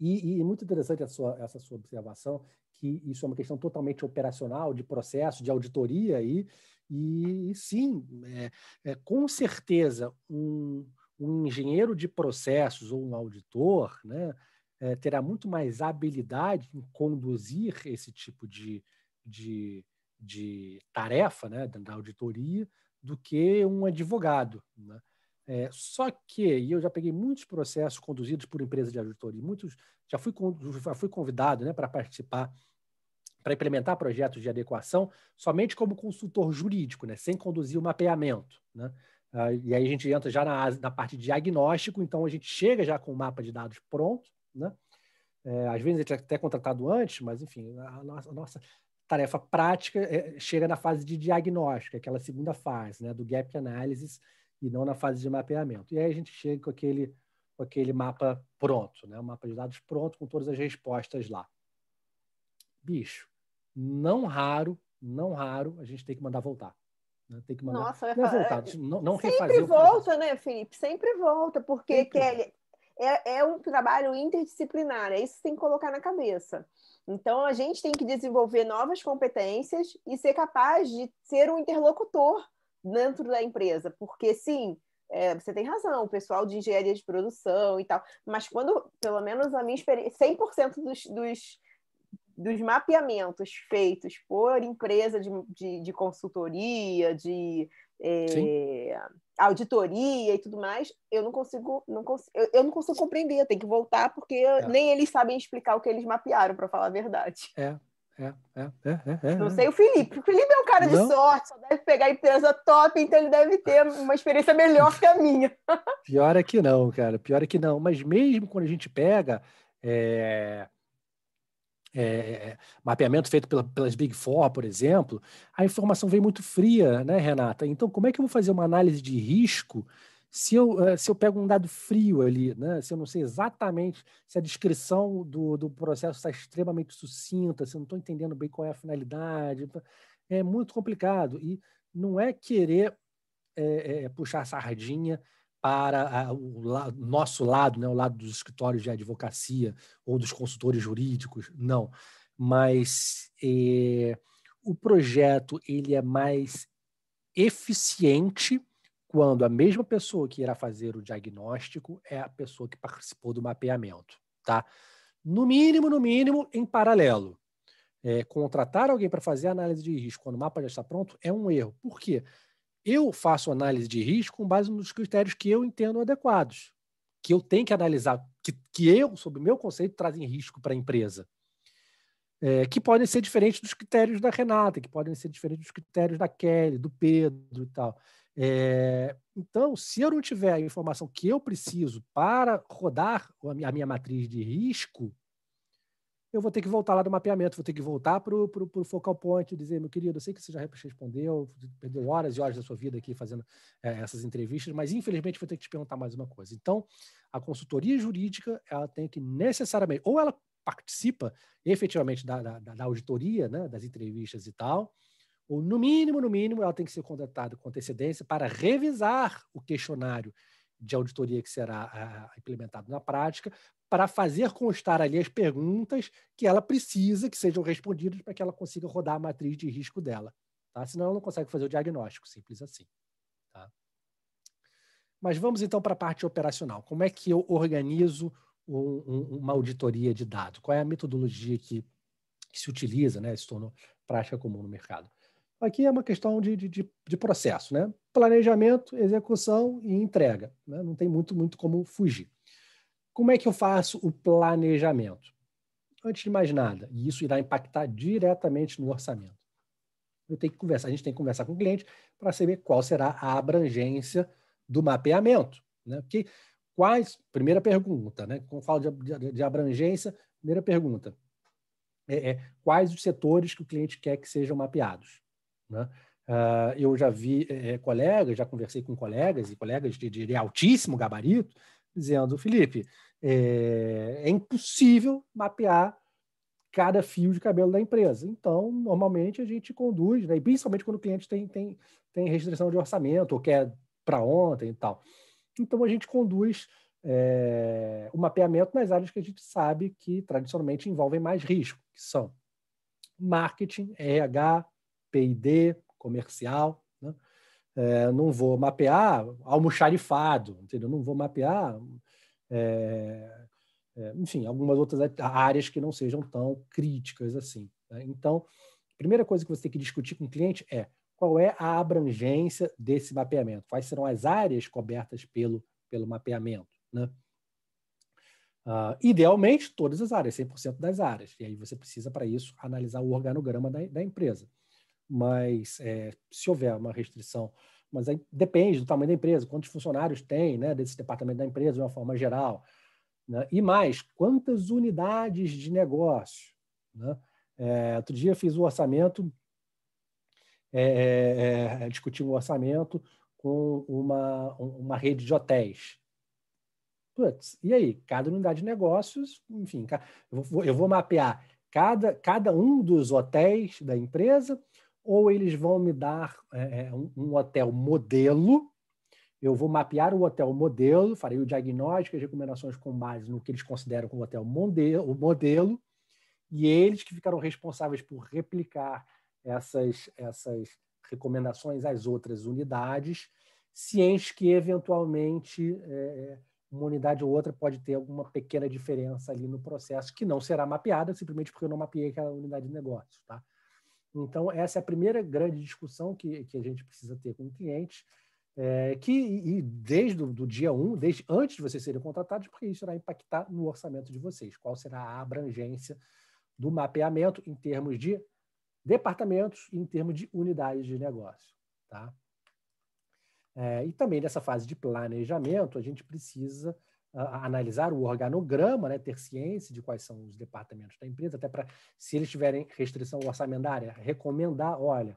E, e, muito interessante sua, essa sua observação, que isso é uma questão totalmente operacional, de processo, de auditoria aí, e, e sim, é, é, com certeza, um, um, engenheiro de processos ou um auditor né, é, terá muito mais habilidade em conduzir esse tipo de, de, de tarefa né, da auditoria do que um advogado. Né? É, só que, e eu já peguei muitos processos conduzidos por empresas de auditoria, muitos, já fui, já fui convidado né, para participar, para implementar projetos de adequação, somente como consultor jurídico, né, sem conduzir o mapeamento. Né? Ah, e aí a gente entra já na, na parte de diagnóstico, então a gente chega já com o mapa de dados pronto. Né? É, às vezes a gente é até contratado antes, mas enfim, a nossa, a nossa tarefa prática é, chega na fase de diagnóstico, aquela segunda fase né, do gap analysis, e não na fase de mapeamento. E aí a gente chega com aquele, com aquele mapa pronto, né? um mapa de dados pronto com todas as respostas lá. Bicho, não raro, não raro, a gente tem que mandar voltar. Né? Tem que mandar. Nossa, não, voltar, é, não, não Sempre volta, né, Felipe? Sempre volta, porque, Sempre. Kelly, é, é um trabalho interdisciplinar, é isso que tem que colocar na cabeça. Então, a gente tem que desenvolver novas competências e ser capaz de ser um interlocutor dentro da empresa, porque sim, é, você tem razão, o pessoal de engenharia de produção e tal, mas quando, pelo menos a minha experiência, 100% dos, dos, dos mapeamentos feitos por empresa de, de, de consultoria, de é, auditoria e tudo mais, eu não consigo, não cons eu, eu, não consigo compreender, tem que voltar porque é. nem eles sabem explicar o que eles mapearam, para falar a verdade. É, é é é, é, é, é, não sei o Felipe. O Felipe é um cara de sorte, só deve pegar empresa top, então ele deve ter uma experiência melhor que a minha. Pior é que não, cara. Pior é que não. Mas mesmo quando a gente pega mapeamento feito pela, pelas Big Four, por exemplo, a informação vem muito fria, né, Renata? Então, como é que eu vou fazer uma análise de risco se eu, eh, se eu pego um dado frio ali, né? se eu não sei exatamente se a descrição do, do processo está extremamente sucinta, se eu não estou entendendo bem qual é a finalidade, tá, é muito complicado. E não é querer é, é, puxar sardinha para a, o la, nosso lado, né? o lado dos escritórios de advocacia ou dos consultores jurídicos, não. Mas é, o projeto ele é mais eficiente quando a mesma pessoa que irá fazer o diagnóstico é a pessoa que participou do mapeamento, tá? No mínimo, no mínimo, em paralelo. É, contratar alguém para fazer análise de risco quando o mapa já está pronto é um erro. Por quê? Eu faço análise de risco com base nos critérios que eu entendo adequados, que eu tenho que analisar, que, que eu, sob meu conceito, trazem risco para a empresa. É, que podem ser diferentes dos critérios da Renata, que podem ser diferentes dos critérios da Kelly, do Pedro e tal. É, então, se eu não tiver a informação que eu preciso para rodar a minha, a minha matriz de risco, eu vou ter que voltar lá do mapeamento, vou ter que voltar para o focal point e dizer, meu querido, eu sei que você já respondeu, perdeu horas e horas da sua vida aqui fazendo é, essas entrevistas, mas infelizmente vou ter que te perguntar mais uma coisa. Então, a consultoria jurídica, ela tem que necessariamente, ou ela participa efetivamente da, da, da auditoria, né, das entrevistas e tal, ou no mínimo, no mínimo, ela tem que ser contratada com antecedência para revisar o questionário de auditoria que será ah, ah, implementado na prática, para fazer constar ali as perguntas que ela precisa que sejam respondidas para que ela consiga rodar a matriz de risco dela. Tá? Senão ela não consegue fazer o diagnóstico, simples assim. Tá? Mas vamos então para a parte operacional. Como é que eu organizo um, um, uma auditoria de dados? Qual é a metodologia que, que se utiliza, né? se tornou prática comum no mercado? Aqui é uma questão de, de, de processo, né? Planejamento, execução e entrega. Né? Não tem muito, muito como fugir. Como é que eu faço o planejamento? Antes de mais nada, e isso irá impactar diretamente no orçamento. Eu tenho que conversar, a gente tem que conversar com o cliente para saber qual será a abrangência do mapeamento. Né? Porque quais, primeira pergunta, né? Quando falo de, de, de abrangência, primeira pergunta é, é, quais os setores que o cliente quer que sejam mapeados? Né? Uh, eu já vi é, é, colegas, já conversei com colegas e colegas de, de, altíssimo gabarito, dizendo: Felipe, é, é, impossível mapear cada fio de cabelo da empresa. Então, normalmente a gente conduz, né? e principalmente quando o cliente tem, tem, tem restrição de orçamento ou quer para ontem e tal. Então, a gente conduz é, o mapeamento nas áreas que a gente sabe que tradicionalmente envolvem mais risco, que são marketing, RH, PID comercial, né? é, não vou mapear almoxarifado, entendeu? não vou mapear, é, é, enfim, algumas outras áreas que não sejam tão críticas assim. Né? Então, a primeira coisa que você tem que discutir com o cliente é qual é a abrangência desse mapeamento, quais serão as áreas cobertas pelo, pelo mapeamento. Né? Uh, idealmente, todas as áreas, 100% das áreas. E aí você precisa, para isso, analisar o organograma da, da empresa mas é, se houver uma restrição, mas aí depende do tamanho da empresa, quantos funcionários tem, né, desse departamento da empresa de uma forma geral, né? e mais, quantas unidades de negócio, né? É, outro dia fiz o um orçamento, é, é, discuti um orçamento com uma, uma rede de hotéis, Putz, e aí? Cada unidade de negócios, enfim, eu vou, eu vou mapear cada, cada um dos hotéis da empresa, ou eles vão me dar é, é, um, um hotel modelo. Eu vou mapear o hotel modelo, farei o diagnóstico e as recomendações com base no que eles consideram como hotel modelo, o modelo, e eles que ficaram responsáveis por replicar essas, essas recomendações às outras unidades, cientes que eventualmente é, é, uma unidade ou outra pode ter alguma pequena diferença ali no processo que não será mapeada simplesmente porque eu não mapeei aquela unidade de negócio, tá? Então, essa é a primeira grande discussão que, que a gente precisa ter com o cliente, é, que, e desde o dia 1, um, desde antes de vocês serem contratados, porque isso irá impactar no orçamento de vocês, qual será a abrangência do mapeamento em termos de departamentos e em termos de unidades de negócio. Tá? É, e também nessa fase de planejamento, a gente precisa analisar o organograma, né, ter ciência de quais são os departamentos da empresa, até para, se eles tiverem restrição orçamentária, recomendar, olha,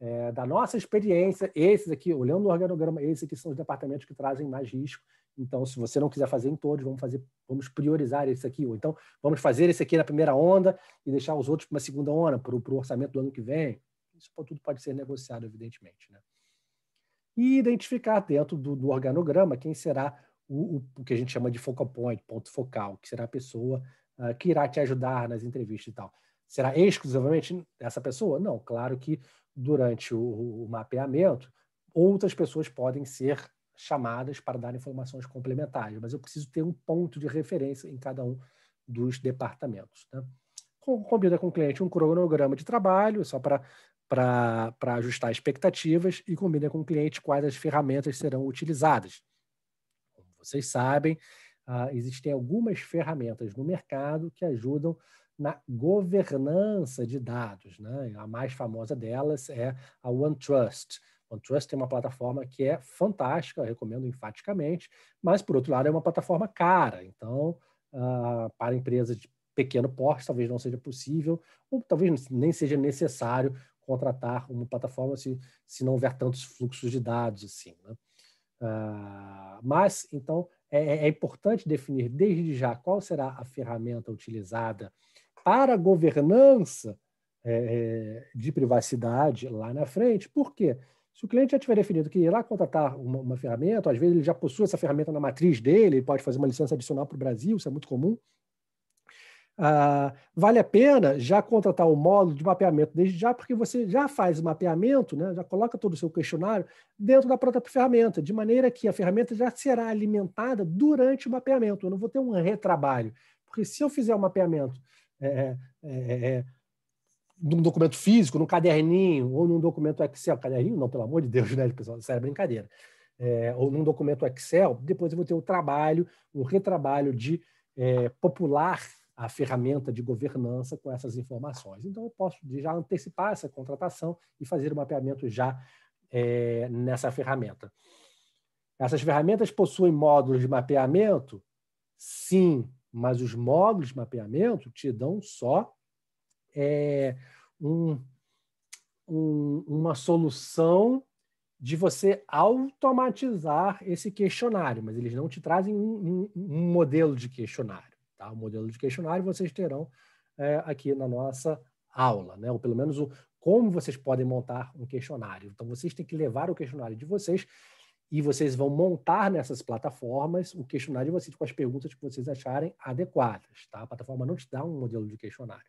é, da nossa experiência, esses aqui, olhando o organograma, esses aqui são os departamentos que trazem mais risco. Então, se você não quiser fazer em todos, vamos fazer, vamos priorizar esse aqui, ou então vamos fazer esse aqui na primeira onda e deixar os outros para uma segunda onda, para o orçamento do ano que vem. Isso tudo pode ser negociado, evidentemente. Né? E identificar dentro do, do organograma quem será o, o, o que a gente chama de focal point, ponto focal, que será a pessoa uh, que irá te ajudar nas entrevistas e tal. Será exclusivamente essa pessoa? Não, claro que durante o, o mapeamento, outras pessoas podem ser chamadas para dar informações complementares, mas eu preciso ter um ponto de referência em cada um dos departamentos. Né? Combina com o cliente um cronograma de trabalho, só para ajustar expectativas, e combina com o cliente quais as ferramentas serão utilizadas vocês sabem, uh, existem algumas ferramentas no mercado que ajudam na governança de dados. Né? A mais famosa delas é a OneTrust. OneTrust é uma plataforma que é fantástica, recomendo enfaticamente, mas, por outro lado, é uma plataforma cara. Então, uh, para empresas de pequeno porte, talvez não seja possível, ou talvez nem seja necessário contratar uma plataforma se, se não houver tantos fluxos de dados assim. Né? Ah, mas, então, é, é, é, importante definir desde já qual será a ferramenta utilizada para a governança é, é de privacidade lá na frente. Por quê? Se o cliente já tiver definido que irá contratar uma, uma ferramenta, às vezes ele já possui essa ferramenta na matriz dele, ele pode fazer uma licença adicional para o Brasil, isso é muito comum. Ah, vale a pena já contratar o um módulo de mapeamento desde já, porque você já faz o mapeamento, né, já coloca todo o seu questionário dentro da própria ferramenta, de maneira que a ferramenta já será alimentada durante o mapeamento. Eu não vou ter um retrabalho, porque se eu fizer o um mapeamento é, é, é, é, num documento físico, num caderninho, ou num documento Excel, caderninho não, pelo amor de Deus, né, pessoal, isso é brincadeira, ou num documento Excel, depois eu vou ter o um trabalho, um retrabalho de é, popular a ferramenta de governança com essas informações. Então, eu posso já antecipar essa contratação e fazer o mapeamento já é, nessa ferramenta. Essas ferramentas possuem módulos de mapeamento? Sim, mas os módulos de mapeamento te dão só é, um, um, uma solução de você automatizar esse questionário, mas eles não te trazem um, um modelo de questionário. Tá? O modelo de questionário vocês terão é, aqui na nossa aula, né? ou pelo menos o, como vocês podem montar um questionário. Então, vocês têm que levar o questionário de vocês e vocês vão montar nessas plataformas o questionário de vocês com as perguntas que vocês acharem adequadas. Tá? A plataforma não te dá um modelo de questionário.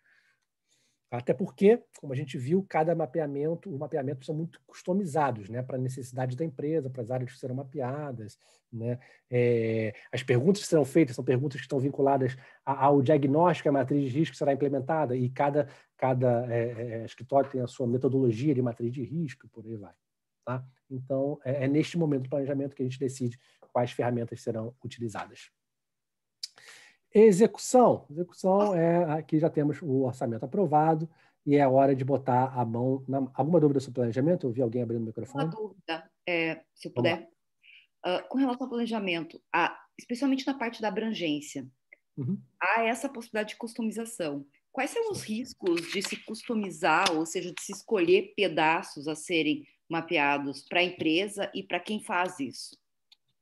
Até porque, como a gente viu, cada mapeamento, os mapeamentos são muito customizados né, para a necessidade da empresa, para as áreas que serão mapeadas. Né? É, as perguntas que serão feitas são perguntas que estão vinculadas ao diagnóstico, a matriz de risco que será implementada, e cada, cada é, é, é, escritório tem a sua metodologia de matriz de risco, por aí vai. Tá? Então, é, é neste momento do planejamento que a gente decide quais ferramentas serão utilizadas. Execução. Execução ah. é aqui já temos o orçamento aprovado e é hora de botar a mão na. Alguma dúvida sobre planejamento? vi alguém abrindo o microfone? Uma dúvida, é, se eu puder. Uh, com relação ao planejamento, a, especialmente na parte da abrangência, uhum. há essa possibilidade de customização. Quais são os riscos de se customizar, ou seja, de se escolher pedaços a serem mapeados para a empresa e para quem faz isso?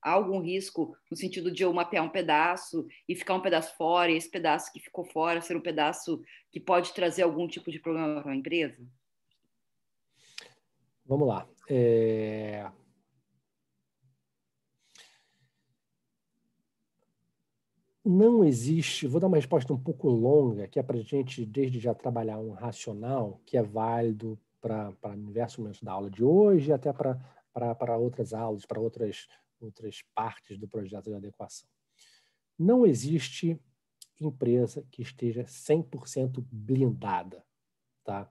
há algum risco no sentido de eu mapear um pedaço e ficar um pedaço fora, e esse pedaço que ficou fora ser um pedaço que pode trazer algum tipo de problema para a empresa? Vamos lá. É... Não existe. Vou dar uma resposta um pouco longa, que é para a gente, desde já, trabalhar um racional que é válido para diversos momentos da aula de hoje, até para outras aulas, para outras outras partes do projeto de adequação. Não existe empresa que esteja 100% blindada, tá?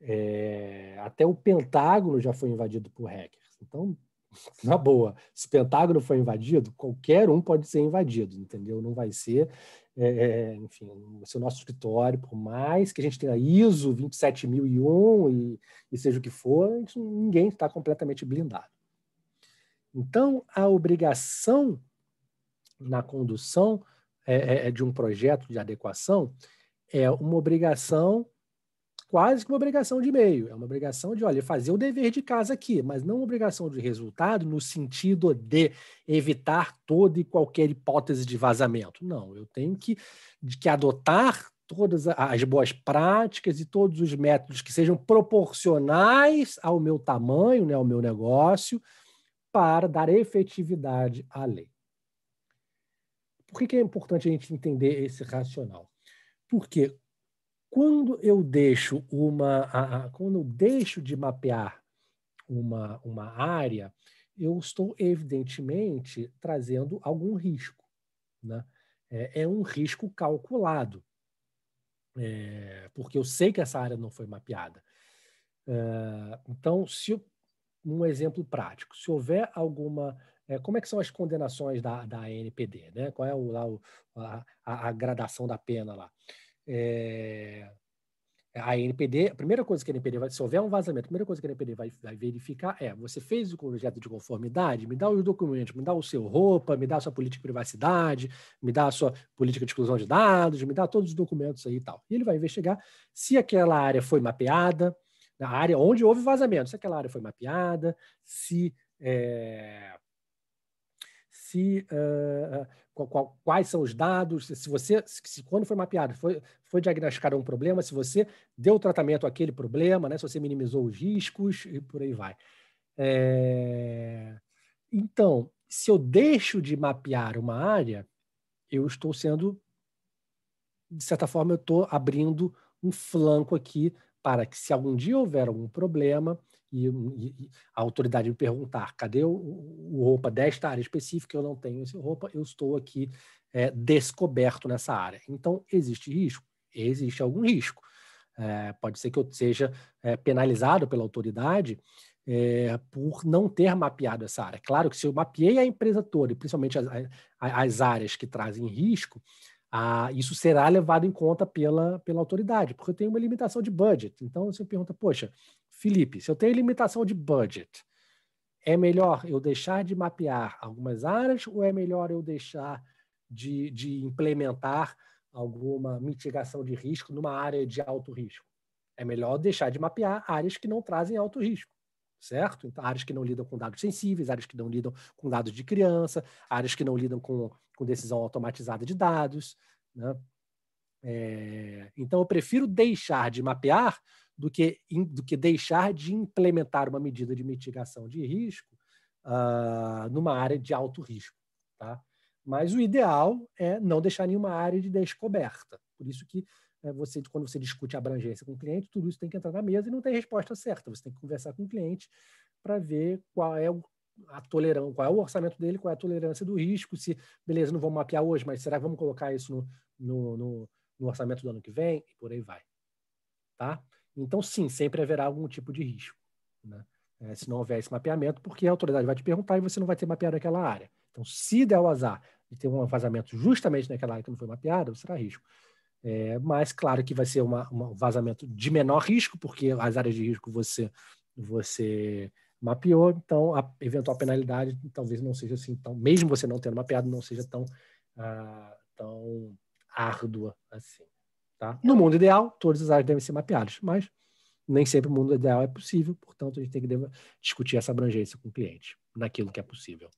É, até o Pentágono já foi invadido por hackers. Então, na boa, se o Pentágono foi invadido, qualquer um pode ser invadido, entendeu? Não vai ser, é, é enfim, o nosso escritório, por mais que a gente tenha ISO 27001 e, e seja o que for, gente, ninguém está completamente blindado. Então, a obrigação na condução é, é, é, de um projeto de adequação é uma obrigação, quase que uma obrigação de meio, é uma obrigação de, olha, fazer o dever de casa aqui, mas não uma obrigação de resultado no sentido de evitar toda e qualquer hipótese de vazamento. Não, eu tenho que, que adotar todas as boas práticas e todos os métodos que sejam proporcionais ao meu tamanho, né, ao meu negócio, para dar efetividade à lei. Por que é importante a gente entender esse racional? Porque quando eu deixo uma, a, a, quando eu deixo de mapear uma, uma área, eu estou evidentemente trazendo algum risco, né? é, é, um risco calculado, é, porque eu sei que essa área não foi mapeada. É, então, se eu, um exemplo prático. Se houver alguma. É, como é que são as condenações da, da NPD Né? Qual é o, lá, o, a, a, gradação da pena lá? É, a NPD a primeira coisa que a NPD vai, se houver um vazamento, a primeira coisa que a NPD vai, vai verificar é: você fez o projeto de conformidade? Me dá os documentos, me dá o seu roupa, me dá a sua política de privacidade, me dá a sua política de exclusão de dados, me dá todos os documentos aí e tal. E ele vai investigar se aquela área foi mapeada, na área onde houve vazamento, se aquela área foi mapeada, se, é, se uh, qual, qual, quais são os dados, se você, se quando foi mapeado, foi, foi diagnosticado um problema, se você deu tratamento àquele problema, né, se você minimizou os riscos e por aí vai. É, então, se eu deixo de mapear uma área, eu estou sendo, de certa forma, eu estou abrindo um flanco aqui para que, se algum dia houver algum problema e, e a autoridade me perguntar cadê o, o roupa desta área específica, eu não tenho esse roupa, eu estou aqui é, descoberto nessa área. Então, existe risco? Existe algum risco. É, pode ser que eu seja é, penalizado pela autoridade é, por não ter mapeado essa área. Claro que se eu mapeei a empresa toda, e principalmente as, as áreas que trazem risco, ah, isso será levado em conta pela, pela autoridade, porque eu tenho uma limitação de budget. Então você pergunta, poxa, Felipe, se eu tenho limitação de budget, é melhor eu deixar de mapear algumas áreas ou é melhor eu deixar de, de implementar alguma mitigação de risco numa área de alto risco? É melhor deixar de mapear áreas que não trazem alto risco certo? Então, áreas que não lidam com dados sensíveis, áreas que não lidam com dados de criança, áreas que não lidam com, com decisão automatizada de dados, né? É, então, eu prefiro deixar de mapear do que, in, do que deixar de implementar uma medida de mitigação de risco uh, numa área de alto risco. Tá? Mas o ideal é não deixar nenhuma área de descoberta. Por isso que é, você, quando você discute abrangência com o cliente, tudo isso tem que entrar na mesa e não tem resposta certa. Você tem que conversar com o cliente para ver qual é o a tolerância, qual é o orçamento dele, qual é a tolerância do risco, se, beleza, não vamos mapear hoje, mas será que vamos colocar isso no, no, no, no orçamento do ano que vem? E por aí vai. Tá? Então, sim, sempre haverá algum tipo de risco. Né? É, se não houver esse mapeamento, porque a autoridade vai te perguntar e você não vai ter mapeado aquela área. Então, se der o azar de ter um vazamento justamente naquela área que não foi mapeada, será risco. É, mas claro que vai ser uma, um vazamento de menor risco, porque as áreas de risco você, você mapeou, então a eventual penalidade talvez não seja assim tão, mesmo você não tendo mapeado, não seja tão, ah, tão árdua assim. Tá? No mundo ideal, todas as áreas devem ser mapeadas, mas nem sempre o mundo ideal é possível, portanto, a gente tem que discutir essa abrangência com o cliente, naquilo que é possível.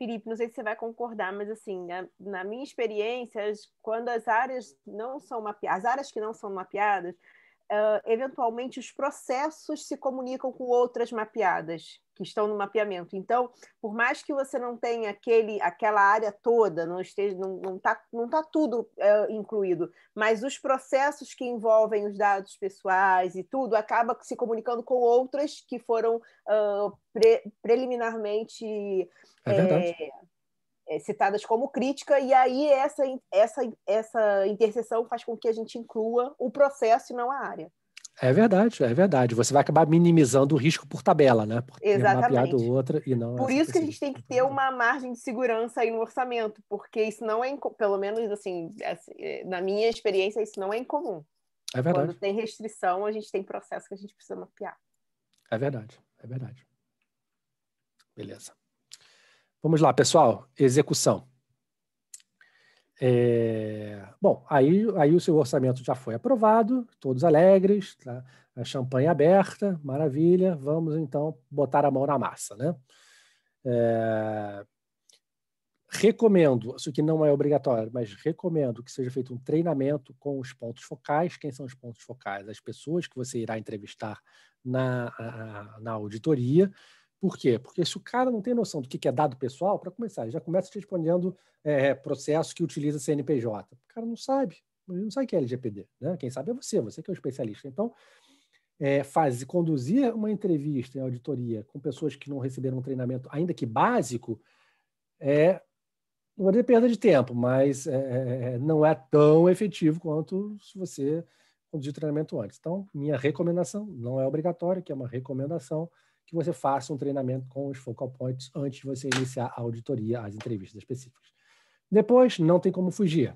Felipe, não sei se você vai concordar, mas assim, na, na minha experiência, quando as áreas não são mapeadas, as áreas que não são mapeadas, uh, eventualmente os processos se comunicam com outras mapeadas que estão no mapeamento. Então, por mais que você não tenha aquele, aquela área toda, não esteja, não está não tá, não tá tudo é, incluído, mas os processos que envolvem os dados pessoais e tudo acaba se comunicando com outras que foram uh, pre, preliminarmente é, é, é citadas como crítica, e aí essa, essa, essa interseção faz com que a gente inclua o processo e não a área. É verdade, é verdade. Você vai acabar minimizando o risco por tabela, né? Por Exatamente. Ter outra e não por isso que a gente tem que ter uma margem de segurança aí no orçamento, porque isso não é, pelo menos assim, eh, na minha experiência, isso não é incomum. É verdade. Quando tem restrição, a gente tem processo que a gente precisa mapear. É verdade, é verdade. Beleza. Vamos lá, pessoal. Execução. É, bom, aí, aí o seu orçamento já foi aprovado, todos alegres, tá? a champanhe aberta, maravilha, vamos então botar a mão na massa. Né? É, recomendo, isso que não é obrigatório, mas recomendo que seja feito um treinamento com os pontos focais. Quem são os pontos focais? As pessoas que você irá entrevistar na, na auditoria por quê? Porque se o cara não tem noção do que é dado pessoal, para começar, ele já começa te respondendo é, processo que utiliza CNPJ. O cara não sabe, ele não sabe o que é LGPD. Né? Quem sabe é você, você que é o especialista. Então, é, conduzir uma entrevista em auditoria com pessoas que não receberam um treinamento, ainda que básico, é, uma perda de tempo, mas é, não é tão efetivo quanto se você conduzir o treinamento antes. Então, minha recomendação, não é obrigatório, que é uma recomendação, que você faça um treinamento com os focal points antes de você iniciar a auditoria, as entrevistas específicas. Depois, não tem como fugir.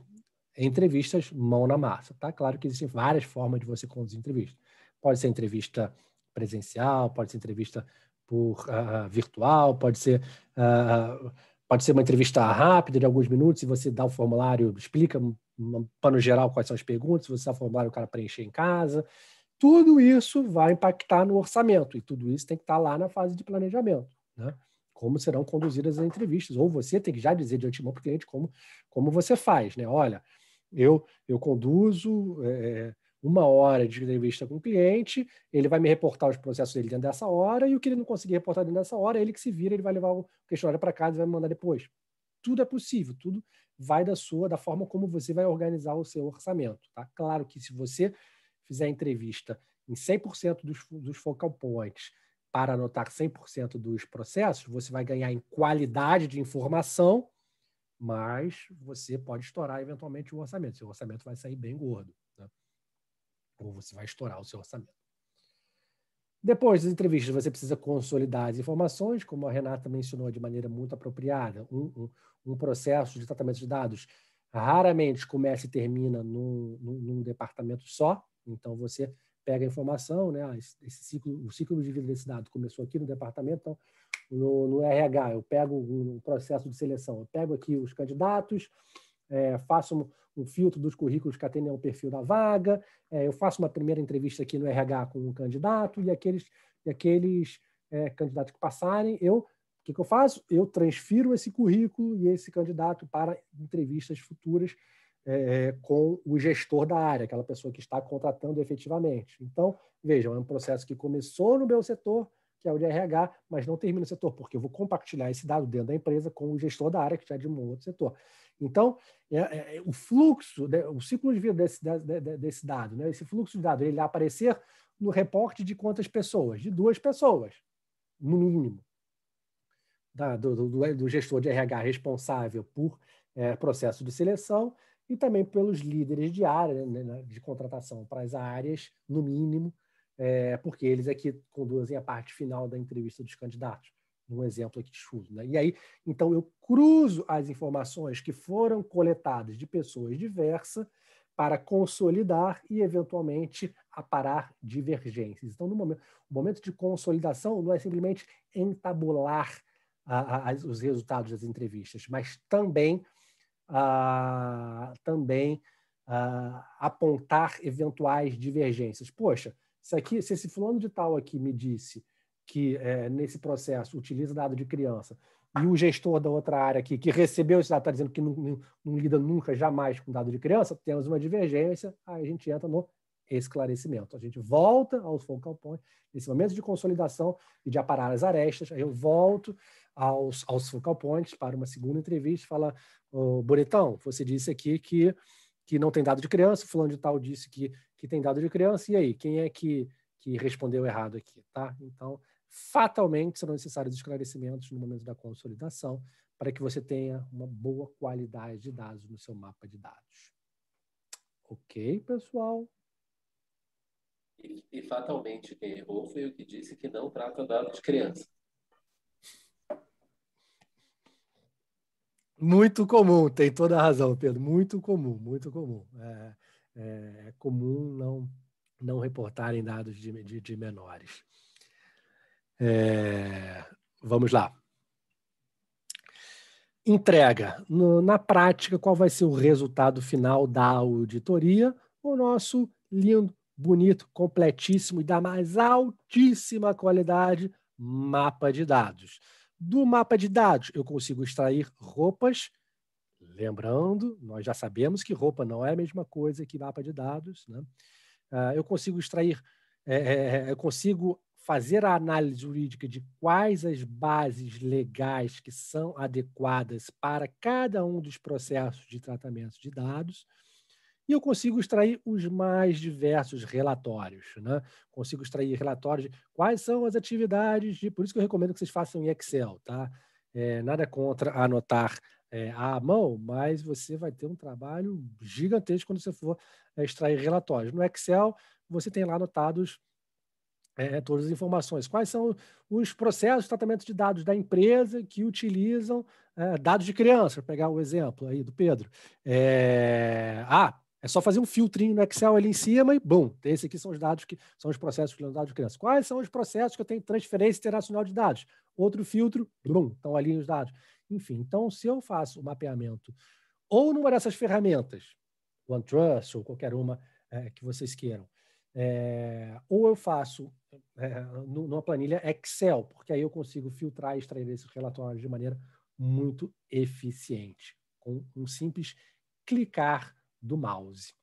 Entrevistas mão na massa, tá? Claro que existem várias formas de você conduzir entrevista. Pode ser entrevista presencial, pode ser entrevista por uh, virtual, pode ser uh, pode ser uma entrevista rápida de alguns minutos e você dá o formulário, explica um hum, pano geral quais são as perguntas, você dá o formulário o cara preencher em casa. Tudo isso vai impactar no orçamento e tudo isso tem que estar tá lá na fase de planejamento, né? Como serão conduzidas as entrevistas, ou você tem que já dizer de antemão para o cliente como, como você faz, né? Olha, eu, eu conduzo é, é, uma hora de entrevista com o cliente, ele vai me reportar os processos dele dentro dessa hora, e o que ele não conseguir reportar dentro dessa hora, ele que se vira, ele vai levar o questionário para casa e vai me mandar depois. Tudo é possível, tudo vai da sua, da forma como você vai organizar o seu orçamento, tá? Claro que se você fizer entrevista em 100% dos, dos focal points para anotar 100% dos processos, você vai ganhar em qualidade de informação, mas você pode estourar eventualmente o orçamento. Seu orçamento vai sair bem gordo. Né? Ou você vai estourar o seu orçamento. Depois das entrevistas, você precisa consolidar as informações, como a Renata mencionou de maneira muito apropriada. Um, um, um processo de tratamento de dados raramente começa e termina num, num, num departamento só. Então, você pega a informação, né? Ah, esse ciclo, o ciclo de vida desse dado começou aqui no departamento, então, no, no RH, eu pego o um processo de seleção, eu pego aqui os candidatos, é, faço um, um, filtro dos currículos que atendem ao perfil da vaga, é, eu faço uma primeira entrevista aqui no RH com um candidato e aqueles, e aqueles é, candidatos que passarem, eu o que, que eu faço? Eu transfiro esse currículo e esse candidato para entrevistas futuras é, é, com o gestor da área, aquela pessoa que está contratando efetivamente. Então, vejam, é um processo que começou no meu setor, que é o de RH, mas não termina no setor, porque eu vou compartilhar esse dado dentro da empresa com o gestor da área, que já é de um outro setor. Então, é, é, é, o fluxo, né, o ciclo de vida desse, desse dado, né, esse fluxo de dados, ele aparecer no reporte de quantas pessoas? De duas pessoas, no mínimo. Da, do, do, do, gestor de RH responsável por é, processo de seleção e também pelos líderes de área, né, né, de contratação para as áreas, no mínimo, é, porque eles é que conduzem a parte final da entrevista dos candidatos, num exemplo aqui de chulo. Né? E aí, então, eu cruzo as informações que foram coletadas de pessoas diversas para consolidar e, eventualmente, aparar divergências. Então, no momento, o momento de consolidação não é simplesmente entabular a, a, os resultados das entrevistas, mas também também ah, apontar eventuais divergências. Poxa, se, aqui, se esse fulano de tal aqui me disse que é, nesse processo utiliza dado de criança e o gestor da outra área aqui, que recebeu esse dado, está dizendo que não, não, não, lida nunca, jamais com dado de criança, temos uma divergência, aí a gente entra no esclarecimento. A gente volta ao focal point, nesse momento de consolidação e de aparar as arestas, aí eu volto aos, aos focal points para uma segunda entrevista e fala, oh, você disse aqui que, que não tem dado de criança, fulano de tal disse que, que tem dado de criança, e aí, quem é que, que respondeu errado aqui, tá? Então, fatalmente serão necessários esclarecimentos no momento da consolidação para que você tenha uma boa qualidade de dados no seu mapa de dados. Ok, pessoal? E, e fatalmente quem errou foi o que disse que não trata dado de criança. Muito comum, tem toda a razão, Pedro. Muito comum, muito comum. É, é, é comum não, não reportarem dados de, de, de menores. É, vamos lá. Entrega. No, na prática, qual vai ser o resultado final da auditoria? O nosso lindo bonito, completíssimo e da mais altíssima qualidade mapa de dados. Do mapa de dados, eu consigo extrair roupas. Lembrando, nós já sabemos que roupa não é a mesma coisa que mapa de dados. Né? Ah, eu consigo extrair, é, é, é, eu consigo fazer a análise jurídica de quais as bases legais que são adequadas para cada um dos processos de tratamento de dados e eu consigo extrair os mais diversos relatórios. Né? Consigo extrair relatórios de quais são as atividades, de, por isso que eu recomendo que vocês façam em Excel, tá? É, nada contra anotar é, à mão, mas você vai ter um trabalho gigantesco quando você for é, extrair relatórios. No Excel, você tem lá anotados é, todas as informações. Quais são os processos de tratamento de dados da empresa que utilizam é, dados de criança? Vou pegar o exemplo aí do Pedro. É, ah, é só fazer um filtrinho no Excel ali em cima e, bom, esse aqui são os dados que são os processos que eu dados de criança. Quais são os processos que eu tenho transferência internacional de dados? Outro filtro, bum, estão ali os dados. Enfim, então, se eu faço o mapeamento ou numa dessas ferramentas, OneTrust ou qualquer uma é, que vocês queiram, é, ou eu faço é, numa planilha Excel, porque aí eu consigo filtrar e extrair esses relatórios de maneira muito eficiente, com um simples clicar do mouse.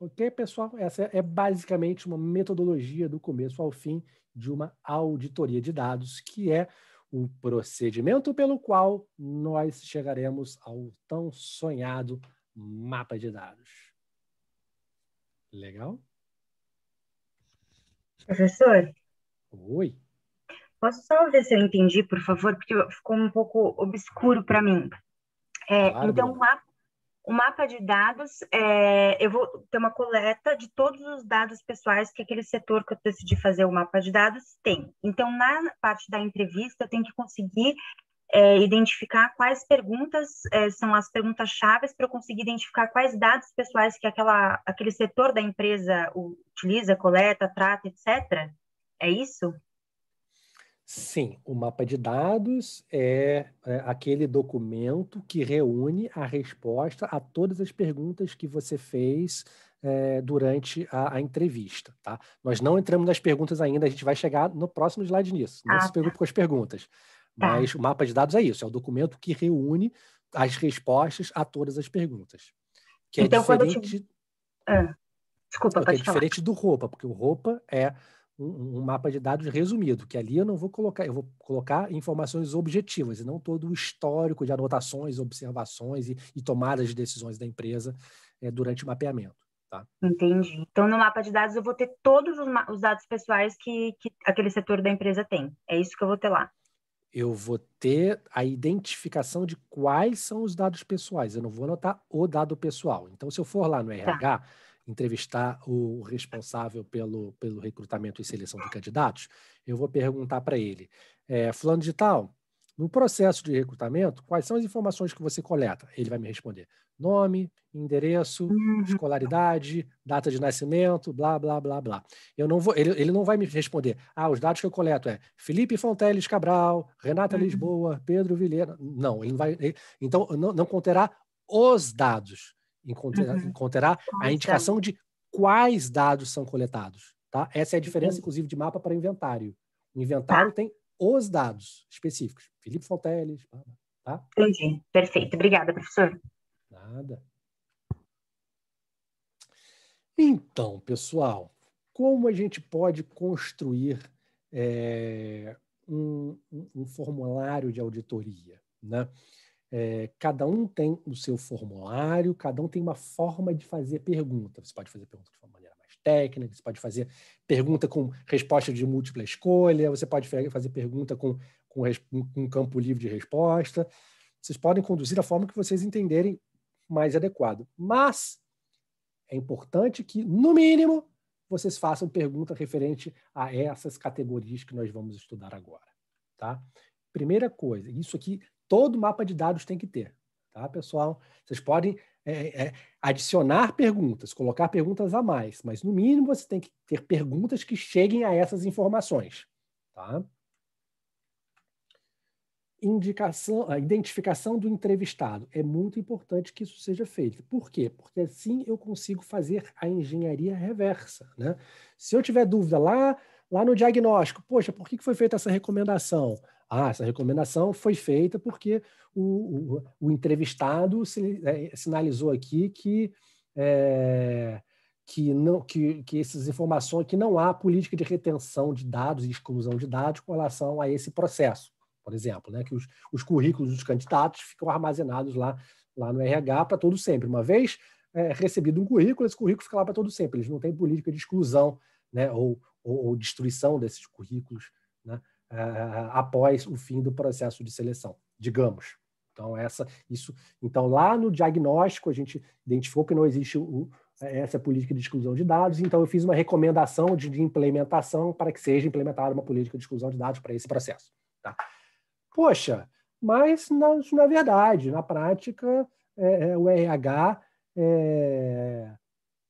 Ok, pessoal? Essa é basicamente uma metodologia do começo ao fim de uma auditoria de dados, que é o procedimento pelo qual nós chegaremos ao tão sonhado mapa de dados. Legal? Professor? Oi. Posso só ver se eu entendi, por favor, porque ficou um pouco obscuro para mim. É, claro. Então, o mapa o mapa de dados, é, eu vou ter uma coleta de todos os dados pessoais que aquele setor que eu decidi fazer o mapa de dados tem. Então, na parte da entrevista, eu tenho que conseguir é, identificar quais perguntas é, são as perguntas chaves para eu conseguir identificar quais dados pessoais que aquela, aquele setor da empresa utiliza, coleta, trata, etc. É isso? Sim, o mapa de dados é, é, aquele documento que reúne a resposta a todas as perguntas que você fez é, durante a, a, entrevista. Tá? Nós não entramos nas perguntas ainda, a gente vai chegar no próximo slide nisso. Não ah, se preocupe com as perguntas. Tá. Mas tá. o mapa de dados é isso, é o documento que reúne as respostas a todas as perguntas. Que é então, diferente. Quando te... ah, desculpa, é, é diferente falar. do roupa, porque o roupa é um, um, mapa de dados resumido, que ali eu não vou colocar, eu vou colocar informações objetivas e não todo o histórico de anotações, observações e, e tomadas de decisões da empresa é, durante o mapeamento. Tá? Entendi. Então, no mapa de dados, eu vou ter todos os, os dados pessoais que, que aquele setor da empresa tem. É isso que eu vou ter lá eu vou ter a identificação de quais são os dados pessoais. Eu não vou anotar o dado pessoal. Então, se eu for lá no RH, tá entrevistar o responsável pelo, pelo recrutamento e seleção de candidatos, eu vou perguntar para ele: é, Fulano de Tal, no processo de recrutamento, quais são as informações que você coleta? Ele vai me responder: nome, endereço, uhum. escolaridade, data de nascimento, blá, blá, blá, blá. Eu não vou, ele, ele não vai me responder: ah, os dados que eu coleto é Felipe Fonteles Cabral, Renata uhum. Lisboa, Pedro Vilhena. Não, ele não vai. Ele, então, não, não conterá os dados encontrar, uhum. a indicação de quais dados são coletados. Tá? Essa é a uhum. diferença, inclusive, de mapa para inventário. O tá. inventário tá. tem os dados específicos. Felipe Fonteles. Tá? Entendi. Perfeito. Obrigada, professor. Nada. Então, pessoal, como a gente pode construir é, um, um, um, formulário de auditoria? Né? É, cada um tem o seu formulário, cada um tem uma forma de fazer pergunta. Você pode fazer pergunta de uma maneira mais técnica, você pode fazer pergunta com resposta de múltipla escolha, você pode fazer pergunta com, com, com campo livre de resposta. Vocês podem conduzir da forma que vocês entenderem mais adequado. Mas é importante que, no mínimo, vocês façam pergunta referente a essas categorias que nós vamos estudar agora. Tá? Primeira coisa, isso aqui todo mapa de dados tem que ter, tá, pessoal? Vocês podem é, é, adicionar perguntas, colocar perguntas a mais, mas no mínimo você tem que ter perguntas que cheguem a essas informações, tá? Indicação, a identificação do entrevistado. É muito importante que isso seja feito. Por quê? Porque assim eu consigo fazer a engenharia reversa. Né? Se eu tiver dúvida lá, lá no diagnóstico, poxa, por que foi feita essa recomendação? Ah, essa recomendação foi feita porque o, o, o entrevistado se, é, sinalizou aqui que, é, que, não, que, que essas informações, que não há política de retenção de dados e exclusão de dados com relação a esse processo, por exemplo, né? que os, os currículos dos candidatos ficam armazenados lá, lá no RH para todo sempre. Uma vez é, recebido um currículo, esse currículo fica lá para todo sempre. Eles não têm política de exclusão né? ou, ou, ou destruição desses currículos. Né? uh, após o fim do processo de seleção, digamos. Então, essa, isso, então, lá no diagnóstico, a gente identificou que não existe eh, essa política de exclusão de dados, então eu fiz uma recomendação de, de implementação para que seja implementada uma política de exclusão de dados para esse processo. Tá? Poxa, mas na, isso não é verdade. Na prática, é, é, o RH, é,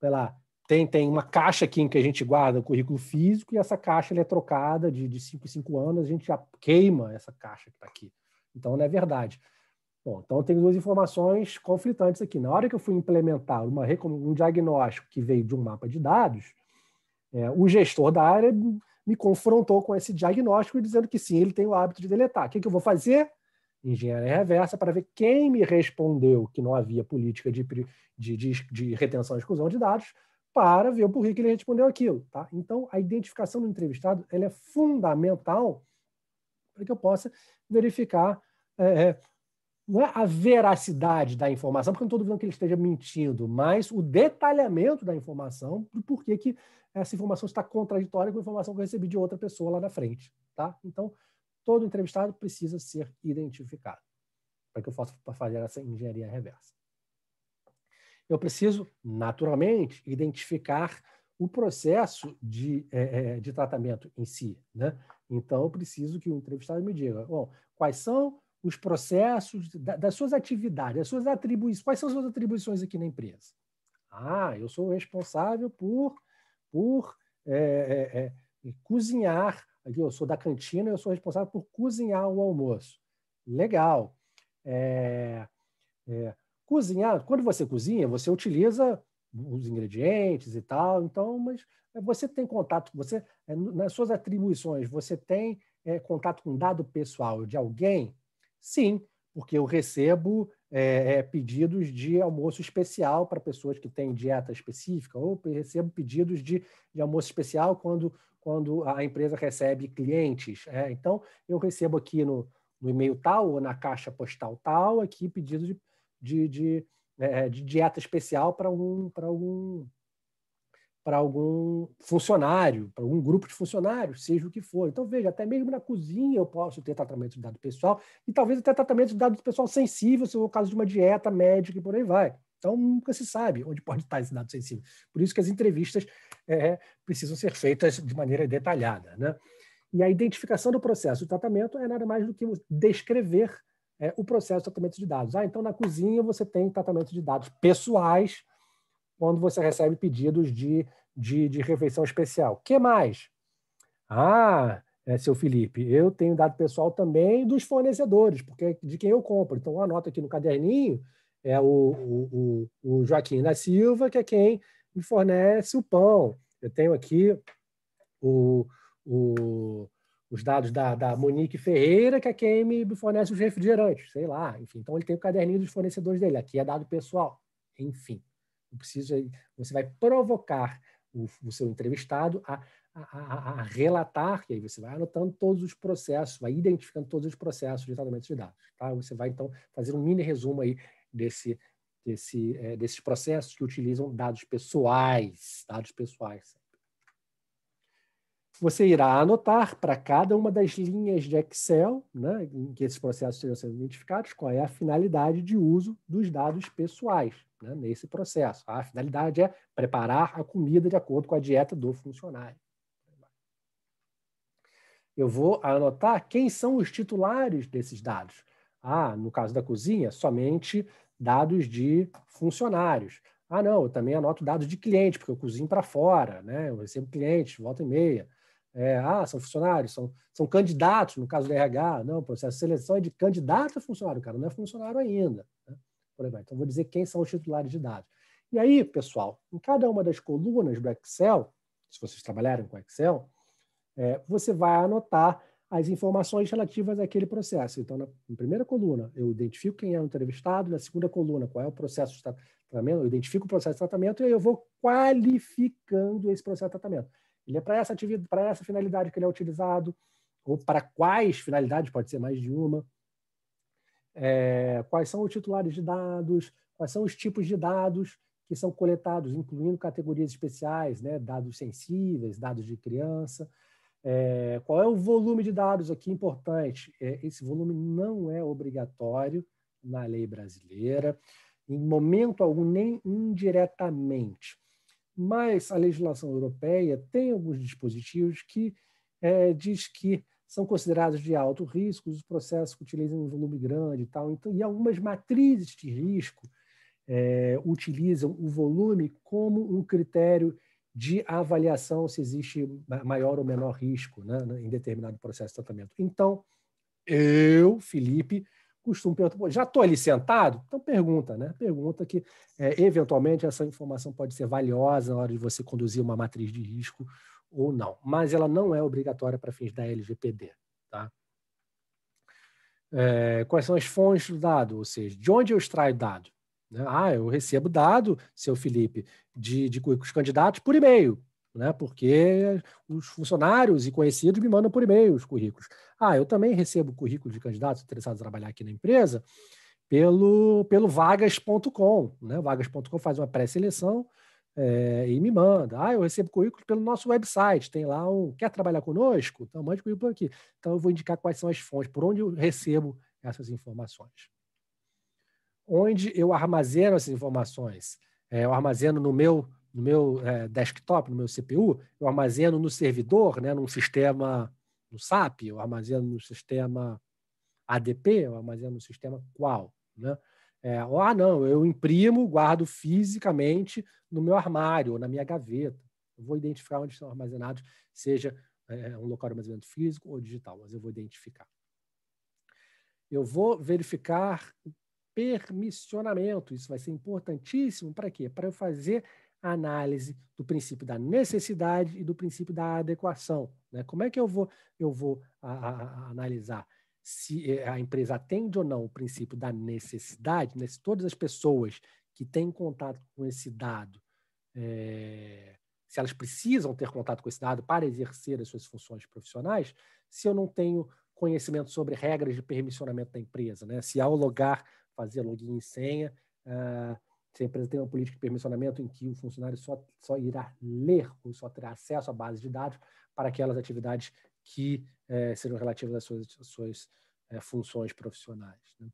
sei lá, tem, tem uma caixa aqui em que a gente guarda o currículo físico e essa caixa é trocada de, de cinco em cinco anos, a gente já queima essa caixa que está aqui. Então, não é verdade. Bom, então tem duas informações conflitantes aqui. Na hora que eu fui implementar uma, um diagnóstico que veio de um mapa de dados, é, o gestor da área me confrontou com esse diagnóstico dizendo que sim, ele tem o hábito de deletar. O que, que eu vou fazer? Engenharia reversa para ver quem me respondeu que não havia política de, de, de, de retenção e exclusão de dados para ver o porquê que ele respondeu aquilo. Tá? Então, a identificação do entrevistado ela é fundamental para que eu possa verificar é, é não é a veracidade da informação, porque não estou duvidando que ele esteja mentindo, mas o detalhamento da informação do porquê que essa informação está contraditória com a informação que eu recebi de outra pessoa lá na frente. Tá? Então, todo entrevistado precisa ser identificado para que eu possa fazer essa engenharia reversa eu preciso, naturalmente, identificar o processo de, é, é, de tratamento em si. Né? Então, eu preciso que o entrevistado me diga bom, quais são os processos da, das suas atividades, suas atribuições, quais são as suas atribuições aqui na empresa. Ah, eu sou responsável por, por é, é, é, cozinhar, aqui eu sou da cantina, eu sou responsável por cozinhar o almoço. Legal. É, é, Cozinhar, quando você cozinha, você utiliza os ingredientes e tal, então, mas eh, você tem contato, você eh, nas suas atribuições, você tem é, contato com dado pessoal de alguém? Sim, porque eu recebo é, pedidos de almoço especial para pessoas que têm dieta específica, ou recebo pedidos de, de almoço especial quando, quando a empresa recebe clientes. É, então, eu recebo aqui no, no e-mail tal, ou na caixa postal tal, aqui pedido de de, de, é, é, de dieta especial para algum para algum para algum funcionário, para algum grupo de funcionários, seja o que for. Então, veja, até mesmo na cozinha eu posso ter tratamento de dado pessoal e talvez até tratamento de dado pessoal sensível, se for o caso de uma dieta médica e por aí vai. Então, nunca se sabe onde pode estar esse dado sensível. Por isso que as entrevistas é, precisam ser feitas de maneira detalhada. Né? E a identificação do processo de tratamento é nada mais do que descrever é, o processo de tratamento de dados. Ah, então na cozinha você tem tratamento de dados pessoais quando você recebe pedidos de, de, de refeição especial. que mais? Ah, é, seu Felipe, eu tenho dado pessoal também dos fornecedores, porque de quem eu compro. Então, anota aqui no caderninho, é o, o, o, Joaquim da Silva, que é quem me fornece o pão. Eu tenho aqui o, o, os dados da, da Monique Ferreira, que a é QM fornece os refrigerantes, sei lá, enfim. Então ele tem o caderninho dos fornecedores dele, aqui é dado pessoal, enfim. Precisa, você vai provocar o, o seu entrevistado a, a, a, a, relatar, e aí você vai anotando todos os processos, vai identificando todos os processos de tratamento de dados. Tá? Você vai, então, fazer um mini resumo aí desse, desse, é, desses processos que utilizam dados pessoais, dados pessoais você irá anotar para cada uma das linhas de Excel, né, em que esses processos serão sendo identificados, qual é a finalidade de uso dos dados pessoais né, nesse processo. A finalidade é preparar a comida de acordo com a dieta do funcionário. Eu vou anotar quem são os titulares desses dados. Ah, no caso da cozinha, somente dados de funcionários. Ah, não, eu também anoto dados de cliente, porque eu cozinho para fora, né? Eu recebo clientes, volta e meia. É, ah, são funcionários, são, são candidatos, no caso do RH. Não, o processo de seleção é de candidato a funcionário, cara não é funcionário ainda. Né? Então, vou dizer quem são os titulares de dados. E aí, pessoal, em cada uma das colunas do Excel, se vocês trabalharem com Excel, é, você vai anotar as informações relativas àquele processo. Então, na, na primeira coluna, eu identifico quem é o entrevistado, na segunda coluna, qual é o processo de tratamento, eu identifico o processo de tratamento e aí eu vou qualificando esse processo de tratamento. Ele é para essa atividade, para essa finalidade que ele é utilizado, ou para quais finalidades, pode ser mais de uma. É, quais são os titulares de dados, quais são os tipos de dados que são coletados, incluindo categorias especiais, né, dados sensíveis, dados de criança. É, qual é o volume de dados aqui importante? É, esse volume não é obrigatório na lei brasileira, em momento algum, nem indiretamente mas a legislação europeia tem alguns dispositivos que é, diz que são considerados de alto risco os processos que utilizam um volume grande e tal. Então, e algumas matrizes de risco é, utilizam o volume como um critério de avaliação se existe maior ou menor risco né, em determinado processo de tratamento. Então, eu, Felipe, costumo perguntar, já estou ali sentado? Então pergunta, né? Pergunta que é, eventualmente essa informação pode ser valiosa na hora de você conduzir uma matriz de risco ou não, mas ela não é obrigatória para fins da LGPD, tá? É, quais são as fontes do dado, ou seja, de onde eu extraio dado? Né? Ah, eu recebo dado, seu Felipe, de, de, os candidatos por e-mail, né? porque os funcionários e conhecidos me mandam por e-mail os currículos. Ah, eu também recebo currículo de candidatos interessados a trabalhar aqui na empresa pelo, pelo vagas.com. Né? Vagas.com faz uma pré-seleção é, e me manda. Ah, eu recebo currículo pelo nosso website. Tem lá um. Quer trabalhar conosco? Então, mande currículo aqui. Então, eu vou indicar quais são as fontes, por onde eu recebo essas informações. Onde eu armazeno essas informações? É, eu armazeno no meu no meu é, desktop, no meu CPU, eu armazeno no servidor, né, num sistema no SAP, eu armazeno no sistema ADP, eu armazeno no sistema qual, né? É, ah, não, eu imprimo, guardo fisicamente no meu armário ou na minha gaveta. Eu vou identificar onde estão armazenados, seja é, um local de armazenamento físico ou digital, mas eu vou identificar. Eu vou verificar o permissionamento, isso vai ser importantíssimo para quê? Para eu fazer a análise do princípio da necessidade e do princípio da adequação. Né? Como é que eu vou, eu vou a, a, a analisar se eh, a empresa atende ou não o princípio da necessidade? Né? Se todas as pessoas que têm contato com esse dado, é, se elas precisam ter contato com esse dado para exercer as suas funções profissionais, se eu não tenho conhecimento sobre regras de permissionamento da empresa, né? se ao logar fazer login e senha, uh, se a empresa tem uma política de permissionamento em que o funcionário só, só irá ler ou só terá acesso à base de dados para aquelas atividades que é, sejam relativas às suas, às suas é, funções profissionais. Né?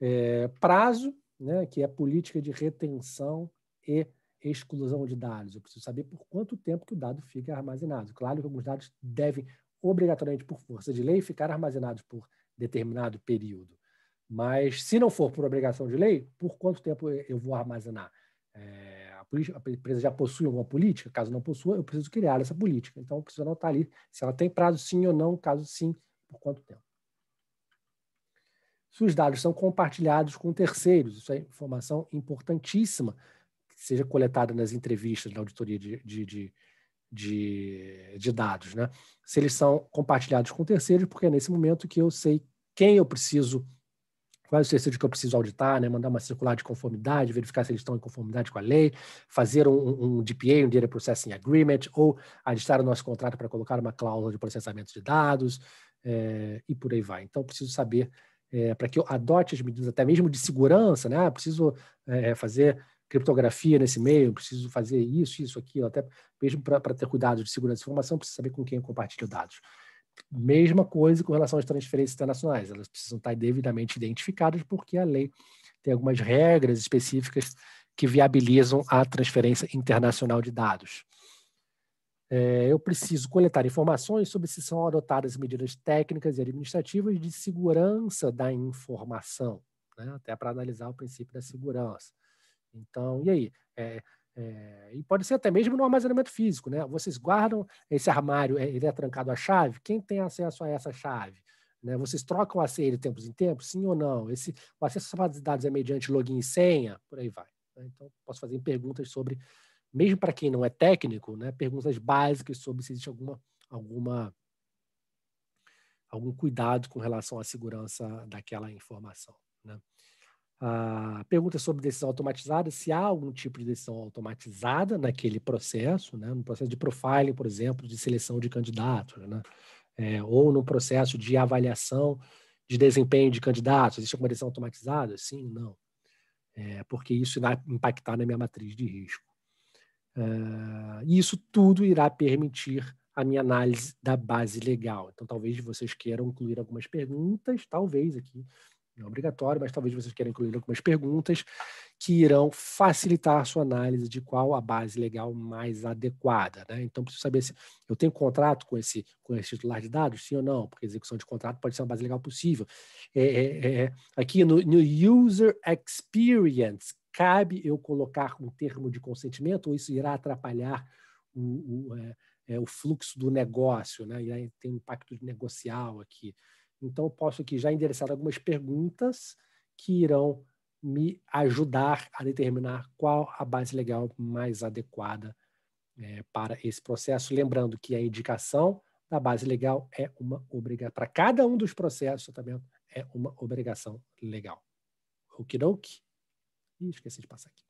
É, prazo, né, que é a política de retenção e exclusão de dados. Eu preciso saber por quanto tempo que o dado fica armazenado. Claro que alguns dados devem, obrigatoriamente, por força de lei, ficar armazenados por determinado período. Mas se não for por obrigação de lei, por quanto tempo eu vou armazenar? É, a, a, empresa já possui alguma política? Caso não possua, eu preciso criar essa política. Então, eu preciso anotar ali se ela tem prazo sim ou não, caso sim, por quanto tempo. Se os dados são compartilhados com terceiros, isso é informação importantíssima, que seja coletada nas entrevistas da auditoria de, de, de de, de, dados, né? Se eles são compartilhados com terceiros, porque é nesse momento que eu sei quem eu preciso quais os de que eu preciso auditar, né? mandar uma circular de conformidade, verificar se eles estão em conformidade com a lei, fazer um, um DPA, um Data Processing Agreement, ou ajustar o nosso contrato para colocar uma cláusula de processamento de dados, é, e por aí vai. Então, preciso saber, é, para que eu adote as medidas até mesmo de segurança, né? Ah, preciso é, fazer criptografia nesse meio, preciso fazer isso, isso, aquilo, até mesmo para ter cuidado de segurança de informação, preciso saber com quem eu compartilho dados. Mesma coisa com relação às transferências internacionais, elas precisam estar devidamente identificadas, porque a lei tem algumas regras específicas que viabilizam a transferência internacional de dados. É, eu preciso coletar informações sobre se são adotadas medidas técnicas e administrativas de segurança da informação, né? até para analisar o princípio da segurança. Então, e aí? É, é, e pode ser até mesmo no armazenamento físico, né? Vocês guardam esse armário, eh, ele é trancado à chave? Quem tem acesso a essa chave? Né? Vocês trocam a senha de tempos em tempos? Sim ou não? Esse, o acesso a dados é mediante login e senha? Por aí vai. Né? Então, posso fazer perguntas sobre, mesmo para quem não é técnico, né? perguntas básicas sobre se existe alguma, alguma, algum cuidado com relação à segurança daquela informação a ah, pergunta sobre decisão automatizada, se há algum tipo de decisão automatizada naquele processo, né, no processo de profiling, por exemplo, de seleção de candidatos, né, é, ou no processo de avaliação de desempenho de candidatos, existe alguma decisão automatizada? Sim, não. É, porque isso irá impactar na minha matriz de risco. Ah, e isso tudo irá permitir a minha análise da base legal. Então, talvez vocês queiram incluir algumas perguntas, talvez aqui não é obrigatório, mas talvez vocês queiram incluir algumas perguntas que irão facilitar a sua análise de qual a base legal mais adequada. Né? Então, preciso saber se eu tenho contrato com esse, com esse titular de dados, sim ou não, porque execução de contrato pode ser uma base legal possível. É, é, é, é aqui no, no User Experience, cabe eu colocar um termo de consentimento ou isso irá atrapalhar o, o, é, é, o fluxo do negócio, né? aí tem um impacto negocial aqui. Então, eu posso aqui já endereçar algumas perguntas que irão me ajudar a determinar qual a base legal mais adequada é, para esse processo. Lembrando que a indicação da base legal é uma obrigação. Para cada um dos processos, também tá é uma obrigação legal. Okidoki. Ih, esqueci de passar aqui.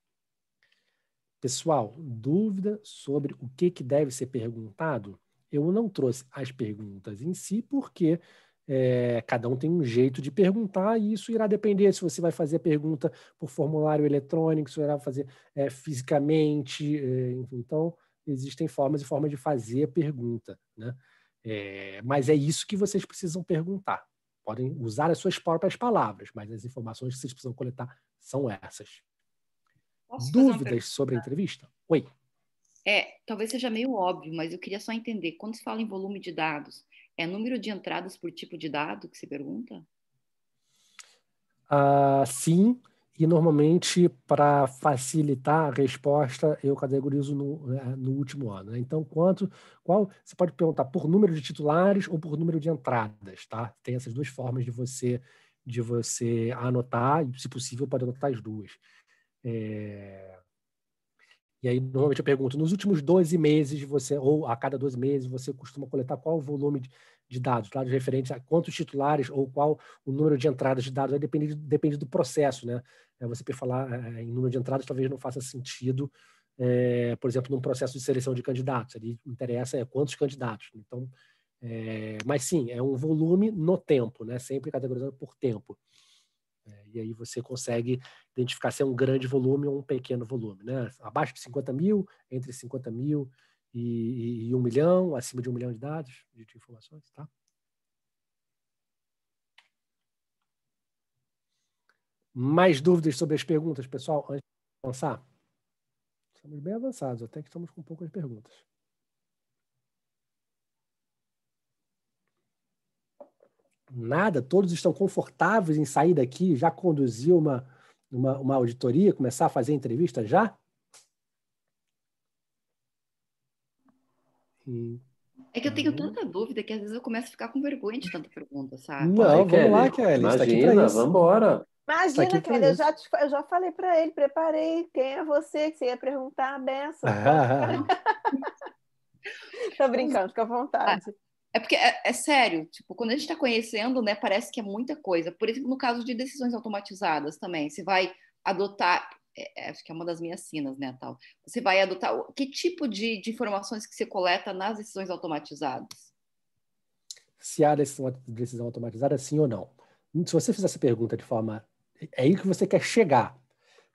Pessoal, dúvida sobre o que, que deve ser perguntado? Eu não trouxe as perguntas em si, porque é, cada um tem um jeito de perguntar, e isso irá depender se você vai fazer a pergunta por formulário eletrônico, se você vai fazer é, fisicamente, é, Então, existem formas e formas de fazer a pergunta. Né? mas é isso que vocês precisam perguntar. Podem usar as suas próprias palavras, mas as informações que vocês precisam coletar são essas. Posso Dúvidas sobre a entrevista? Oi. É, talvez seja meio óbvio, mas eu queria só entender. Quando se fala em volume de dados, é número de entradas por tipo de dado que se pergunta? Ah, sim, e normalmente para facilitar a resposta eu categorizo no, é, no último ano. Né? Então, quanto, qual você pode perguntar por número de titulares ou por número de entradas, tá? Tem essas duas formas de você de você anotar e, se possível, pode anotar as duas. É, e aí, normalmente eu pergunto, nos últimos 12 meses você, ou a cada 12 meses, você costuma coletar qual o volume de, de dados, dados referentes a quantos titulares ou qual o número de entradas de dados, aí depende, depende do processo, né? É, você falar é, é, em número de entradas talvez não faça sentido, é, por exemplo, num processo de seleção de candidatos, ali interessa é quantos candidatos. Então, é, mas sim, é um volume no tempo, né? Sempre categorizado por tempo. Né? e aí você consegue identificar se é um grande volume ou um pequeno volume, né? Abaixo de 50 mil, entre 50 mil e, e, e 1 milhão, acima de 1 milhão de dados, de informações, tá? Mais dúvidas sobre as perguntas, pessoal, antes de avançar? Estamos bem avançados, até que estamos com poucas perguntas. nada, todos estão confortáveis em sair daqui, já conduzir uma, uma, uma auditoria, começar a fazer entrevista já? É que eu tenho hum. tanta dúvida que às vezes eu começo a ficar com vergonha de tanta pergunta, sabe? Não, vamos Kelly, lá, Kelly. Imagina, vamos embora. Imagina, tá Kelly, eu já, te, eu já falei para ele, preparei quem é você, que você ia perguntar a benção. Ah. Tô brincando, fica à vontade. Ah, é porque é, é, sério, tipo, quando a gente está conhecendo, né, parece que é muita coisa. Por exemplo, no caso de decisões automatizadas também, você vai adotar, é, é acho que é uma das minhas sinas, né, tal. Você vai adotar que tipo de, de informações que você coleta nas decisões automatizadas? Se há decisão, decisão automatizada, sim ou não. Se você fizer essa pergunta de forma. É aí que você quer chegar.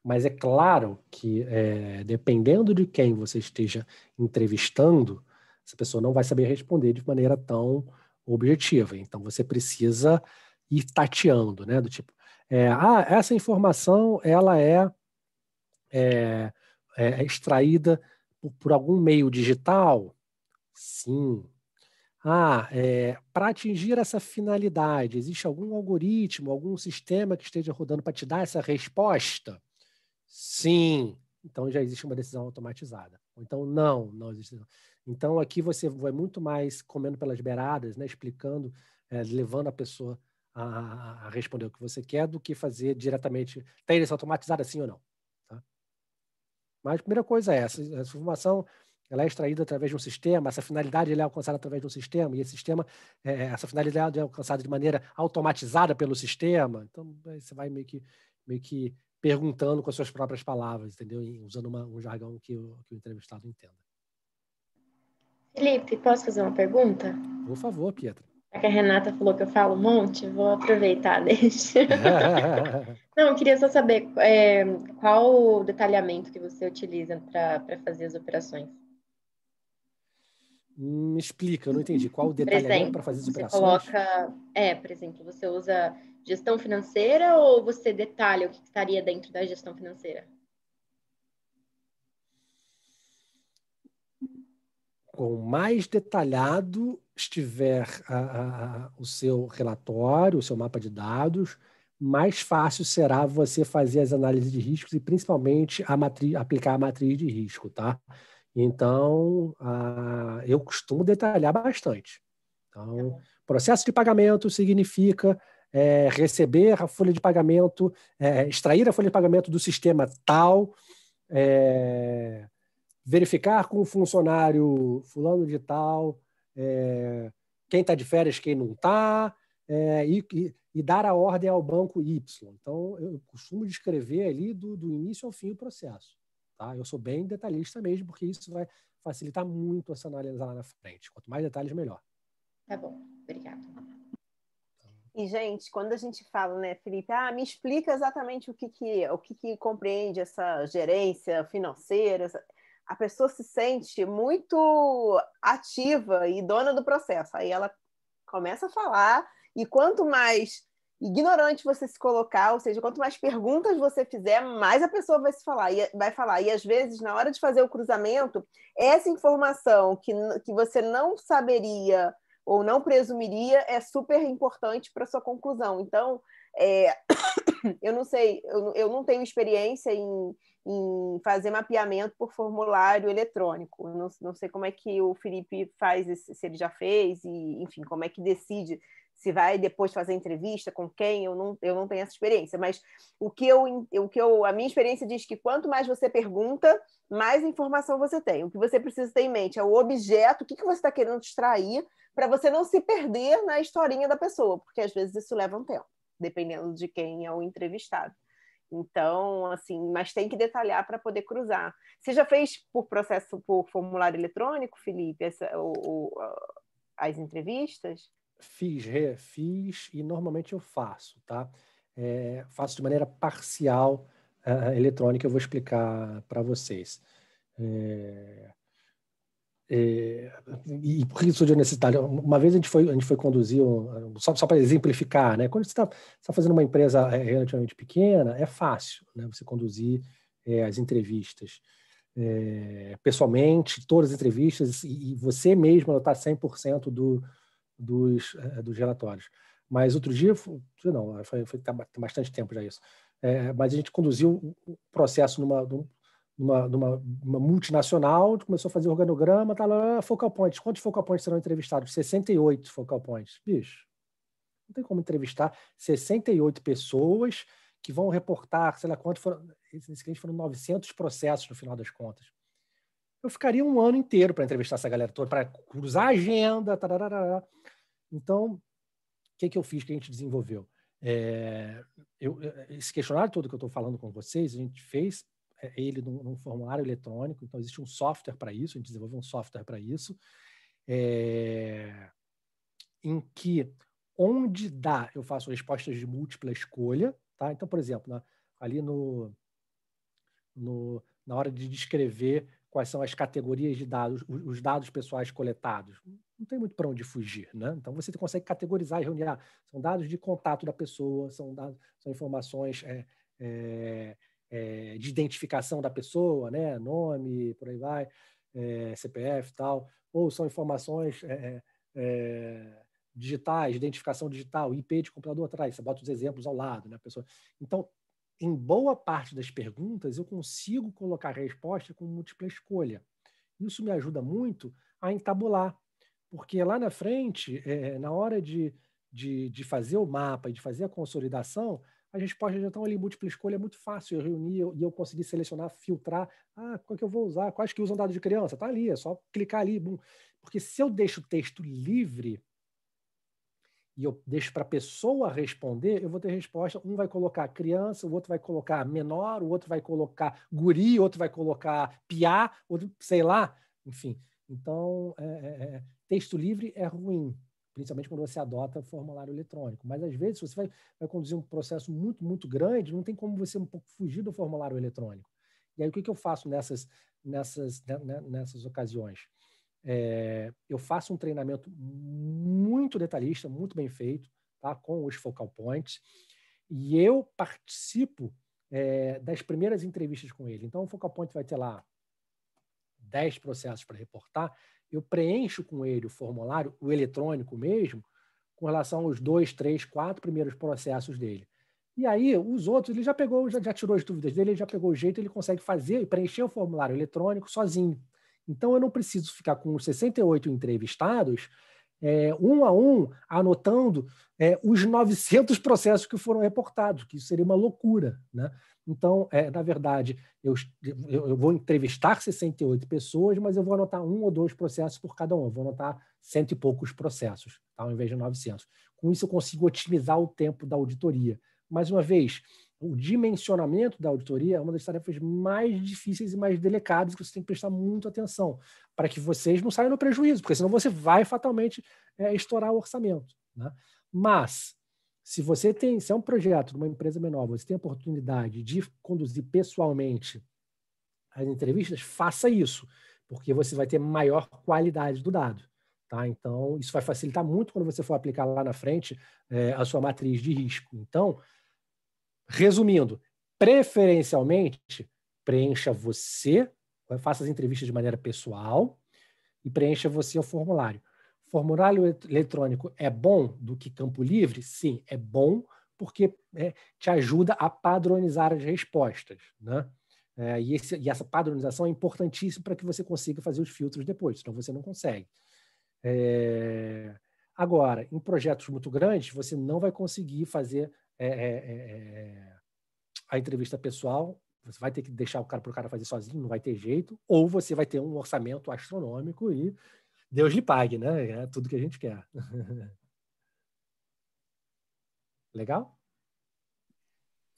Mas é claro que, é, dependendo de quem você esteja entrevistando, essa pessoa não vai saber responder de maneira tão objetiva. Então você precisa ir tateando, né? Do tipo, é, ah, essa informação ela é, é, é, é extraída por, por, algum meio digital? Sim. Ah, é, para atingir essa finalidade, existe algum algoritmo, algum sistema que esteja rodando para te dar essa resposta? Sim. Então já existe uma decisão automatizada. Então, não, não existe. Então, aqui você vai muito mais comendo pelas beiradas, né? explicando, é, levando a pessoa a, a, responder o que você quer, do que fazer diretamente. Tem isso automatizado, assim ou não? Tá? Mas a primeira coisa é essa, essa informação ela é extraída através de um sistema, essa finalidade é alcançada através de um sistema, e esse sistema, é, é, essa finalidade é alcançada de maneira automatizada pelo sistema. Então, você vai meio que, meio que perguntando com as suas próprias palavras, entendeu? usando uma, um jargão que o, que o entrevistado entenda. Felipe, posso fazer uma pergunta? Por favor, Pietra. Já que a Renata falou que eu falo um monte, vou aproveitar, deixa. Não, eu queria só saber é, qual o detalhamento que você utiliza para fazer as operações. Me explica, eu não entendi. Qual o detalhamento para fazer as operações? Você coloca, é, por exemplo, você usa gestão financeira ou você detalha o que estaria dentro da gestão financeira? Quanto mais detalhado estiver a, a, o seu relatório, o seu mapa de dados, mais fácil será você fazer as análises de riscos e principalmente a aplicar a matriz de risco, tá? Então, a, eu costumo detalhar bastante. Então, tá processo de pagamento significa é, receber a folha de pagamento, é, extrair a folha de pagamento do sistema tal, é, verificar com o funcionário fulano de tal é, quem está de férias, quem não está, é, e, e, dar a ordem ao banco Y. Então, eu costumo descrever ali do, do início ao fim o processo. Tá? Eu sou bem detalhista mesmo, porque isso vai facilitar muito essa análise lá na frente. Quanto mais detalhes, melhor. Tá bom, obrigada. E, gente, quando a gente fala, né, Felipe, ah, me explica exatamente o que, que, o que, que compreende essa gerência financeira, essa a pessoa se sente muito ativa e dona do processo. Aí ela começa a falar, e quanto mais ignorante você se colocar, ou seja, quanto mais perguntas você fizer, mais a pessoa vai se falar e vai falar. E às vezes, na hora de fazer o cruzamento, essa informação que, que você não saberia ou não presumiria é super importante para sua conclusão. Então, é... eu não sei, eu, eu não tenho experiência em em fazer mapeamento por formulário eletrônico. Não, não sei como é que o Felipe faz, esse, se ele já fez, e, enfim, como é que decide se vai depois fazer entrevista com quem, eu não, eu não tenho essa experiência, mas o que eu, o que eu, a minha experiência diz que quanto mais você pergunta, mais informação você tem. O que você precisa ter em mente é o objeto, o que, que você está querendo extrair, para você não se perder na historinha da pessoa, porque às vezes isso leva um tempo, dependendo de quem é o entrevistado. Então, assim, mas tem que detalhar para poder cruzar. Você já fez por processo, por formulário eletrônico, Felipe, essa, o, o, as entrevistas? Fiz, refiz e normalmente eu faço, tá? É, faço de maneira parcial uh, eletrônica, eu vou explicar para vocês. É, é, e por que surgiu a necessidade? Uma vez a gente foi, a gente foi conduzir, um, só, só para exemplificar, né? quando você está tá fazendo uma empresa é, relativamente pequena, é fácil né? você conduzir é, as entrevistas é, pessoalmente, todas as entrevistas, e, e você mesmo anotar 100% do, dos, é, dos relatórios. Mas outro dia, não, foi, foi, tá bastante tempo já isso, é, mas a gente conduziu o um processo numa, numa, numa, numa multinacional, começou a fazer organograma, tá lá, focal points. Quantos focal points serão entrevistados? 68 focal points. Bicho, não tem como entrevistar 68 pessoas que vão reportar, sei lá quanto foram, nesse cliente foram 900 processos no final das contas. Eu ficaria um ano inteiro para entrevistar essa galera toda, para cruzar a agenda, tararara. Então, o que, que eu fiz que a gente desenvolveu? É, eu, esse questionário todo que eu estou falando com vocês, a gente fez é, ele num, num formulário eletrônico, então existe um software para isso, a gente desenvolveu um software para isso, é, em que onde dá eu faço respostas de múltipla escolha, tá? Então, por exemplo, na, ali no, no, na hora de descrever quais são as categorias de dados, os dados pessoais coletados. Não tem muito para onde fugir, né? Então você consegue categorizar e reunir. Ah, são dados de contato da pessoa, são dados, são informações é, é, é, de identificação da pessoa, né? nome, por aí vai, é, eh, CPF e tal, ou são informações eh, digitais, identificação digital, IP de computador atrás, você bota os exemplos ao lado, né? pessoa. Então, em boa parte das perguntas, eu consigo colocar a resposta com múltipla escolha. Isso me ajuda muito a entabular, porque lá na frente, é, na hora de, de, de, fazer o mapa e de fazer a consolidação, as respostas já estão ali, múltipla escolha, é muito fácil eu reunir e eu conseguir selecionar, filtrar, ah, qual que eu vou usar, quais que usam dado de criança, tá ali, é só clicar ali, bum. Porque se eu deixo o texto livre e eu deixo para a pessoa responder, eu vou ter resposta, um vai colocar criança, o outro vai colocar menor, o outro vai colocar guri, o outro vai colocar piá, outro, sei lá, enfim. Então, é, é, é texto livre é ruim, principalmente quando você adota formulário eletrônico. Mas às vezes, se você vai, vai, conduzir um processo muito, muito grande, não tem como você um pouco fugir do formulário eletrônico. E aí, o que, que eu faço nessas, nessas, né, né nessas ocasiões? É, eu faço um treinamento muito detalhista, muito bem feito, tá? com os focal points, e eu participo é, das primeiras entrevistas com ele. Então, o focal point vai ter lá 10 processos para reportar, eu preencho com ele o formulário, o eletrônico mesmo, com relação aos dois, três, quatro primeiros processos dele. E aí, os outros, ele já pegou, já, já tirou as dúvidas dele, ele já pegou o jeito, ele consegue fazer e preencher o formulário eletrônico sozinho. Então, eu não preciso ficar com os 68 entrevistados, é, um a um, anotando é, os 900 processos que foram reportados, que isso seria uma loucura. Né? Então, é, na verdade, eu, eu, eu, vou entrevistar 68 pessoas, mas eu vou anotar um ou dois processos por cada um. Eu vou anotar cento e poucos processos, tá? ao invés de 900. Com isso, eu consigo otimizar o tempo da auditoria. Mais uma vez, o dimensionamento da auditoria é uma das tarefas mais difíceis e mais delicadas que você tem que prestar muita atenção, para que vocês não saiam no prejuízo, porque senão você vai fatalmente é, estourar o orçamento. Né? Mas se você tem, se é um projeto de uma empresa menor, você tem a oportunidade de conduzir pessoalmente as entrevistas, faça isso, porque você vai ter maior qualidade do dado. Tá? Então, isso vai facilitar muito quando você for aplicar lá na frente é, a sua matriz de risco. Então, resumindo, preferencialmente, preencha você, faça as entrevistas de maneira pessoal e preencha você o formulário formulário eletrônico é bom do que campo livre? Sim, é bom porque é, te ajuda a padronizar as respostas, né? É, e, esse, e, essa padronização é importantíssima para que você consiga fazer os filtros depois, senão você não consegue. É, agora, em projetos muito grandes, você não vai conseguir fazer é, é, é, a entrevista pessoal, você vai ter que deixar o cara para o cara fazer sozinho, não vai ter jeito, ou você vai ter um orçamento astronômico e Deus lhe pague, né? É tudo que a gente quer. Legal?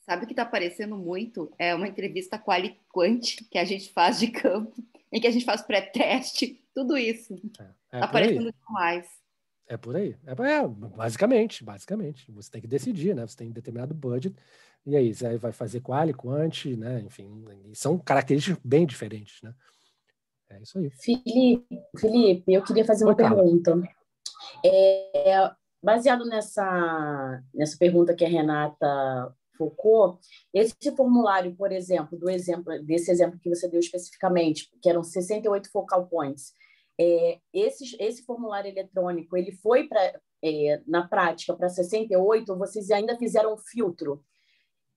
Sabe o que está aparecendo muito? É uma entrevista qualiquante que a gente faz de campo, em que a gente faz pré-teste, tudo isso. É, é tá aparecendo aí. demais. É por aí. É, é, basicamente, basicamente. Você tem que decidir, né? Você tem um determinado budget. E aí, você vai fazer quali, quant, né? Enfim, são características bem diferentes, né? É isso aí. Felipe, Felipe eu queria fazer uma pergunta. É, baseado nessa, nessa pergunta que a Renata focou, esse formulário, por exemplo, do exemplo desse exemplo que você deu especificamente, que eram 68 focal points, é, esse, esse formulário eletrônico, ele foi para é, na prática para 68, vocês ainda fizeram um filtro.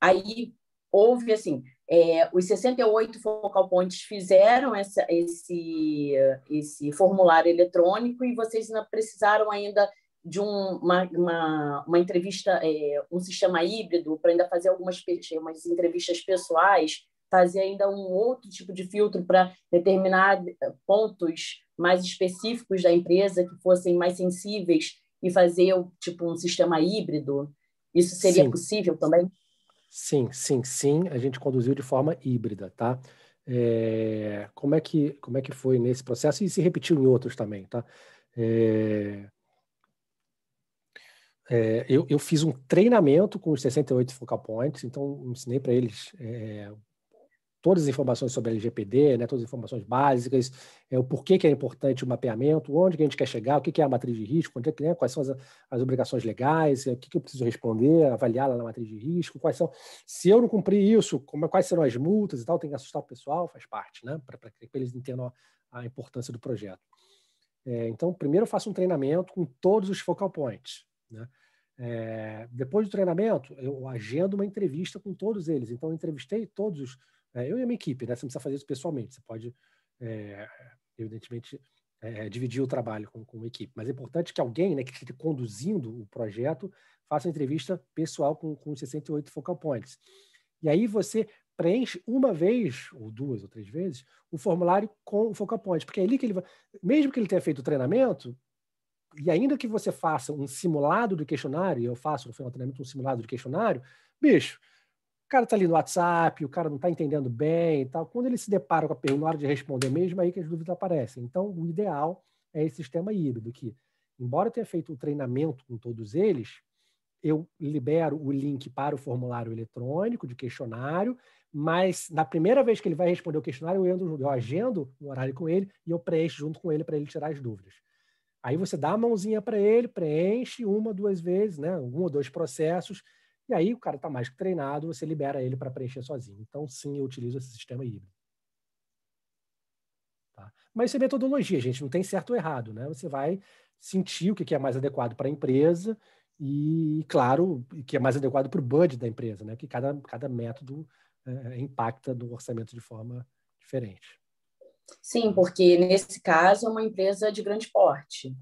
Aí houve assim, é, os 68 focal points fizeram essa, esse, esse formulário eletrônico e vocês precisaram ainda de um, uma, uma, uma, entrevista, é, um sistema híbrido, para ainda fazer algumas é, umas entrevistas pessoais, fazer ainda um outro tipo de filtro para determinar é, pontos mais específicos da empresa que fossem mais sensíveis e fazer tipo um sistema híbrido. Isso seria Sim. possível também? Sim, sim, sim. A gente conduziu de forma híbrida, tá? É, como, é que, como é que foi nesse processo e se repetiu em outros também, tá? É, é, eu, eu, fiz um treinamento com os 68 focal points, então ensinei para eles todas as informações sobre LGPD, né, todas as informações básicas, é, o porquê que é importante o mapeamento, onde que a gente quer chegar, o que, que é a matriz de risco, onde, é né, quais são as, as obrigações legais, é, o que, que eu preciso responder, avaliá-la na matriz de risco, quais são. Se eu não cumprir isso, como, é, quais serão as multas e tal, tem que assustar o pessoal, faz parte, né? Para que eles entendam a, a importância do projeto. É, então, primeiro eu faço um treinamento com todos os focal points. Né? É, depois do treinamento, eu agendo uma entrevista com todos eles. Então, eu entrevistei todos os é, eu e a minha equipe, né? Você não precisa fazer isso pessoalmente, você pode, é, evidentemente, é, dividir o trabalho com, com a equipe. Mas é importante que alguém né, que esteja conduzindo o projeto faça uma entrevista pessoal com, com os 68 focal points. E aí você preenche uma vez, ou duas ou três vezes, o formulário com o focal point, porque é ali que ele vai, mesmo que ele tenha feito o treinamento, e ainda que você faça um simulado do questionário, e eu faço no final do treinamento um simulado do questionário, bicho, o cara está ali no WhatsApp, o cara não está entendendo bem e tal. Quando ele se depara com a pergunta, na hora de responder mesmo, aí que as dúvidas aparecem. Então, o ideal é esse sistema híbrido, que, embora eu tenha feito o um treinamento com todos eles, eu libero o link para o formulário eletrônico de questionário, mas na primeira vez que ele vai responder o questionário, eu, eu agendo um horário com ele e eu preencho junto com ele para ele tirar as dúvidas. Aí você dá a mãozinha para ele, preenche uma, duas vezes, né, um ou dois processos, e aí o cara está mais que treinado, você libera ele para preencher sozinho. Então, sim, eu utilizo esse sistema híbrido. Tá? Mas isso é metodologia, gente, não tem certo ou errado. Né? Você vai sentir o que é mais adequado para a empresa e, claro, o que é mais adequado para o budget da empresa, né? porque cada, cada método é, é, impacta no orçamento de forma diferente. Sim, porque nesse caso é uma empresa de grande porte.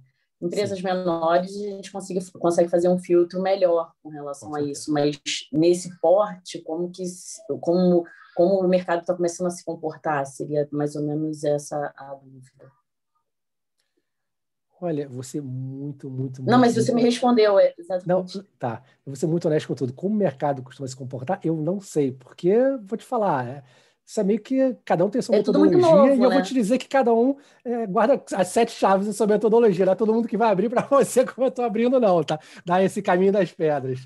Empresas Sim. menores, a gente consegue, consegue fazer um filtro melhor com relação com a isso, mas nesse porte, como que como, como o mercado está começando a se comportar? Seria mais ou menos essa a dúvida. Olha, você é muito, muito. Não, mas você me respondeu é, exatamente. Não, tá. Eu vou ser é muito honesto com tudo. Como o mercado costuma se comportar, eu não sei, porque vou te falar. É saber é que cada um tem sua é metodologia novo, e eu né? vou te dizer que cada um é, guarda as sete chaves da sua metodologia. Não é todo mundo que vai abrir para você como eu estou abrindo, não, tá? Dá esse caminho das pedras.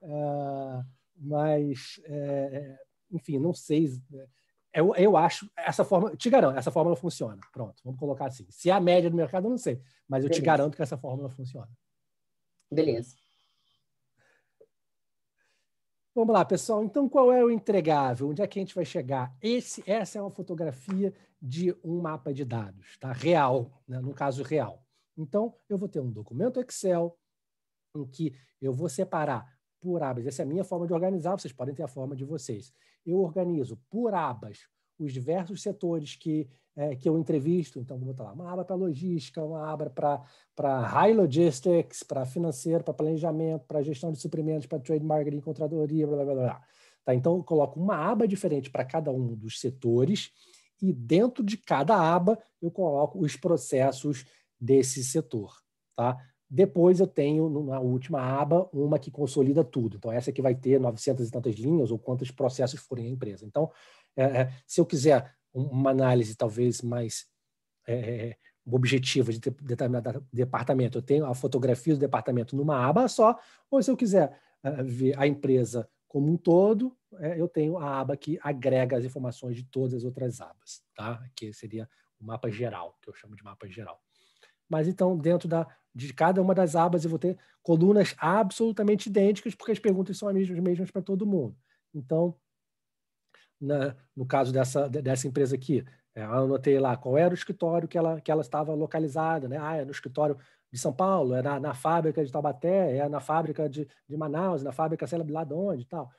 Uh, mas, é, é, enfim, não sei. É, eu, eu acho, essa forma, te garanto, essa fórmula funciona. Pronto, vamos colocar assim. Se é a média do mercado, eu não sei, mas eu Beleza. te garanto que essa fórmula funciona. Beleza. Vamos lá, pessoal. Então, qual é o entregável? Onde é que a gente vai chegar? Esse, essa é uma fotografia de um mapa de dados, tá? Real, né? no caso real. Então, eu vou ter um documento Excel em que eu vou separar por abas. Essa é a minha forma de organizar, vocês podem ter a forma de vocês. Eu organizo por abas os diversos setores que, é, que eu entrevisto. Então, vou botar lá uma aba para logística, uma aba para high logistics, para financeiro, para planejamento, para gestão de suprimentos, para trade marketing, contradoria, blá, blá, blá. Tá? Então, eu coloco uma aba diferente para cada um dos setores e dentro de cada aba eu coloco os processos desse setor. Tá? Depois eu tenho, na última aba, uma que consolida tudo. Então, essa que vai ter 900 e tantas linhas ou quantos processos forem a empresa. Então, é, é, se eu quiser uma análise talvez mais é, é, é objetiva de determinado departamento, eu tenho a fotografia do departamento numa aba só, ou se eu quiser é, ver a empresa como um todo, eu tenho a aba que agrega as informações de todas as outras abas, tá? que seria o mapa geral, que eu chamo de mapa geral. Mas então, dentro da, de cada uma das abas, eu vou ter colunas absolutamente idênticas, porque as perguntas são as mesmas, mesmas para todo mundo. Então, na, né, no caso dessa, dessa empresa aqui. É, anotei lá qual era o escritório que ela, que ela estava localizada, né? Ah, é no escritório de São Paulo, é na, na fábrica de Taubaté, é na fábrica de, de Manaus, na fábrica sei lá de onde e tal.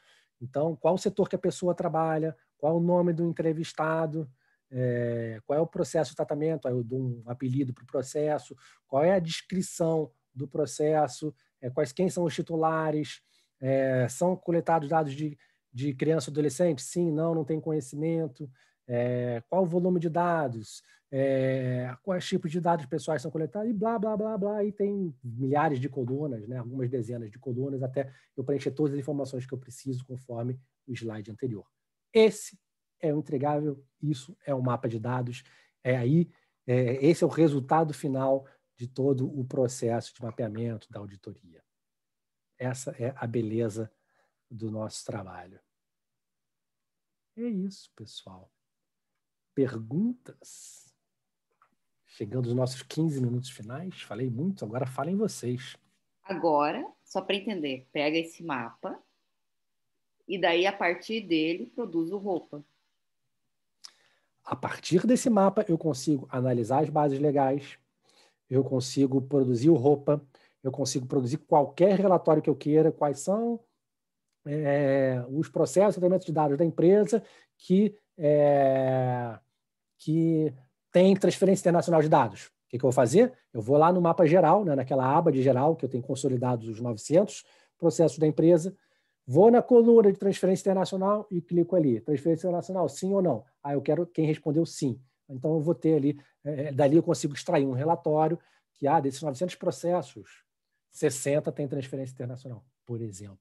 Então, qual o setor que a pessoa trabalha, qual o nome do entrevistado, é, qual é o processo de tratamento, aí eu dou um apelido para o processo, qual é a descrição do processo, é, quais quem são os titulares, é, são coletados dados de de criança e adolescente? Sim, não, não tem conhecimento. É, qual o volume de dados, é, quais tipos de dados pessoais são coletados, e blá, blá, blá, blá. E tem milhares de colunas, né, algumas dezenas de colunas, até eu preencher todas as informações que eu preciso conforme o slide anterior. Esse é o entregável, isso é o mapa de dados, é aí, é, esse é o resultado final de todo o processo de mapeamento da auditoria. Essa é a beleza do nosso trabalho. É isso, pessoal. Perguntas? Chegando os nossos 15 minutos finais, falei muito, agora falem vocês. Agora, só para entender, pega esse mapa e daí a partir dele produz o roupa. A partir desse mapa eu consigo analisar as bases legais, eu consigo produzir o roupa, eu consigo produzir qualquer relatório que eu queira, quais são é, os processos e tratamentos de dados da empresa que, é, que tem transferência internacional de dados. O que, que, eu vou fazer? Eu vou lá no mapa geral, né, naquela aba de geral, que eu tenho consolidados os 900 processos da empresa, vou na coluna de transferência internacional e clico ali, transferência internacional, sim ou não? Ah, eu quero quem respondeu sim. Então, eu vou ter ali, é, é dali eu consigo extrair um relatório que, ah, desses 900 processos, 60 tem transferência internacional, por exemplo.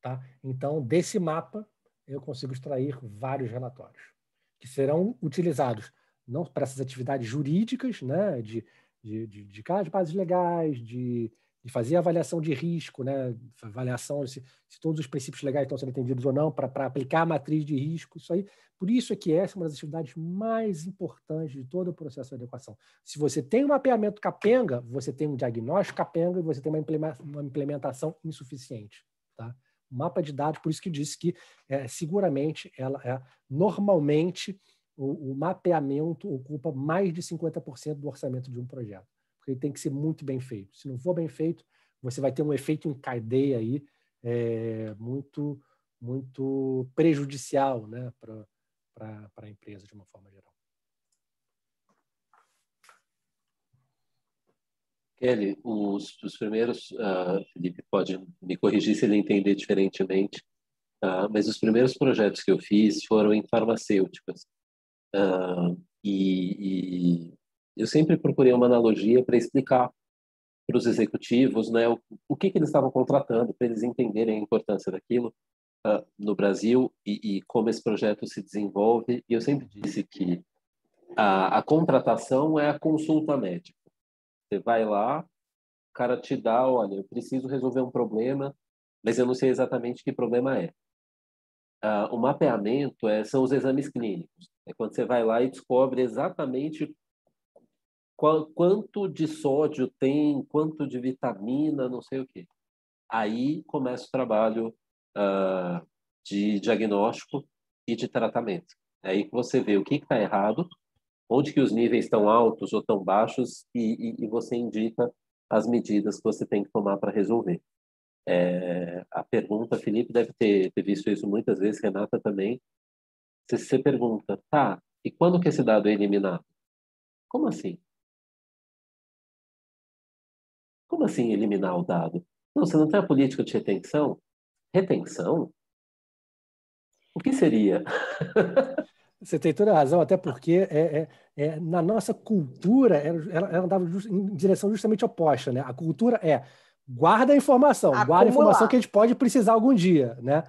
Tá? Então, desse mapa, eu consigo extrair vários relatórios que serão utilizados não para essas atividades jurídicas, né, de, de, de, de bases legais, de, de fazer avaliação de risco, né, avaliação se, se todos os princípios legais estão sendo atendidos ou não, para aplicar a matriz de risco, isso aí. Por isso é que essa é uma das atividades mais importantes de todo o processo de adequação. Se você tem um mapeamento capenga, você tem um diagnóstico capenga e você tem uma implementação insuficiente, tá? mapa de dados, por isso que disse que é, seguramente ela é, normalmente o, o, mapeamento ocupa mais de 50% do orçamento de um projeto, porque ele tem que ser muito bem feito. Se não for bem feito, você vai ter um efeito em cadeia aí é, muito muito prejudicial, né, para a empresa de uma forma geral. Kelly, os, os primeiros, uh, Felipe pode me corrigir se ele entender diferentemente, uh, mas os primeiros projetos que eu fiz foram em farmacêuticas. Uh, e, e, eu sempre procurei uma analogia para explicar para os executivos né, o, o que, que eles estavam contratando, para eles entenderem a importância daquilo no Brasil e, e como esse projeto se desenvolve. E eu sempre disse que a, a, contratação é a consulta médica. Você vai lá, o cara te dá, olha, eu preciso resolver um problema, mas eu não sei exatamente que problema é. Uh, o mapeamento é, são os exames clínicos. É quando você vai lá e descobre exatamente qual, quanto de sódio tem, quanto de vitamina, não sei o quê. Aí começa o trabalho uh, de diagnóstico e de tratamento. É aí que você vê o que está errado onde que os níveis estão altos ou tão baixos, e, e, e você indica as medidas que você tem que tomar para resolver. É, a pergunta, Felipe deve ter, ter, visto isso muitas vezes, Renata também. você pergunta, tá, e quando que esse dado é eliminado? Como assim? Como assim eliminar o dado? Não, você não tem a política de retenção? Retenção? O que seria? Você tem toda a razão, até porque é, é, é na nossa cultura ela, ela andava just, em direção justamente oposta. Né? A cultura é guarda a informação, Acumular. guarda a informação que a gente pode precisar algum dia. Né?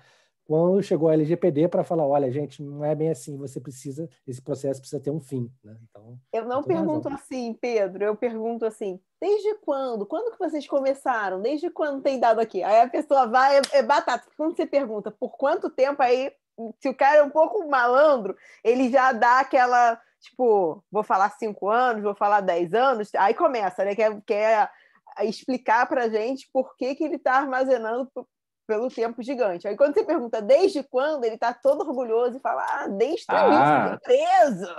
Quando chegou a LGPD para falar, olha, gente, não é bem assim, você precisa, esse processo precisa ter um fim. Né? Então, eu não pergunto razão. assim, Pedro, eu pergunto assim, desde quando? Quando que vocês começaram? Desde quando tem dado aqui? Aí a pessoa vai, é, é batata. Quando você pergunta por quanto tempo, aí se o cara é um pouco malandro, ele já dá aquela, tipo, vou falar cinco anos, vou falar dez anos, aí começa, né? Quer, quer explicar pra gente por que, que ele está armazenando pelo tempo gigante. Aí quando você pergunta desde quando, ele está todo orgulhoso e fala, ah, desde ah. isso, preso.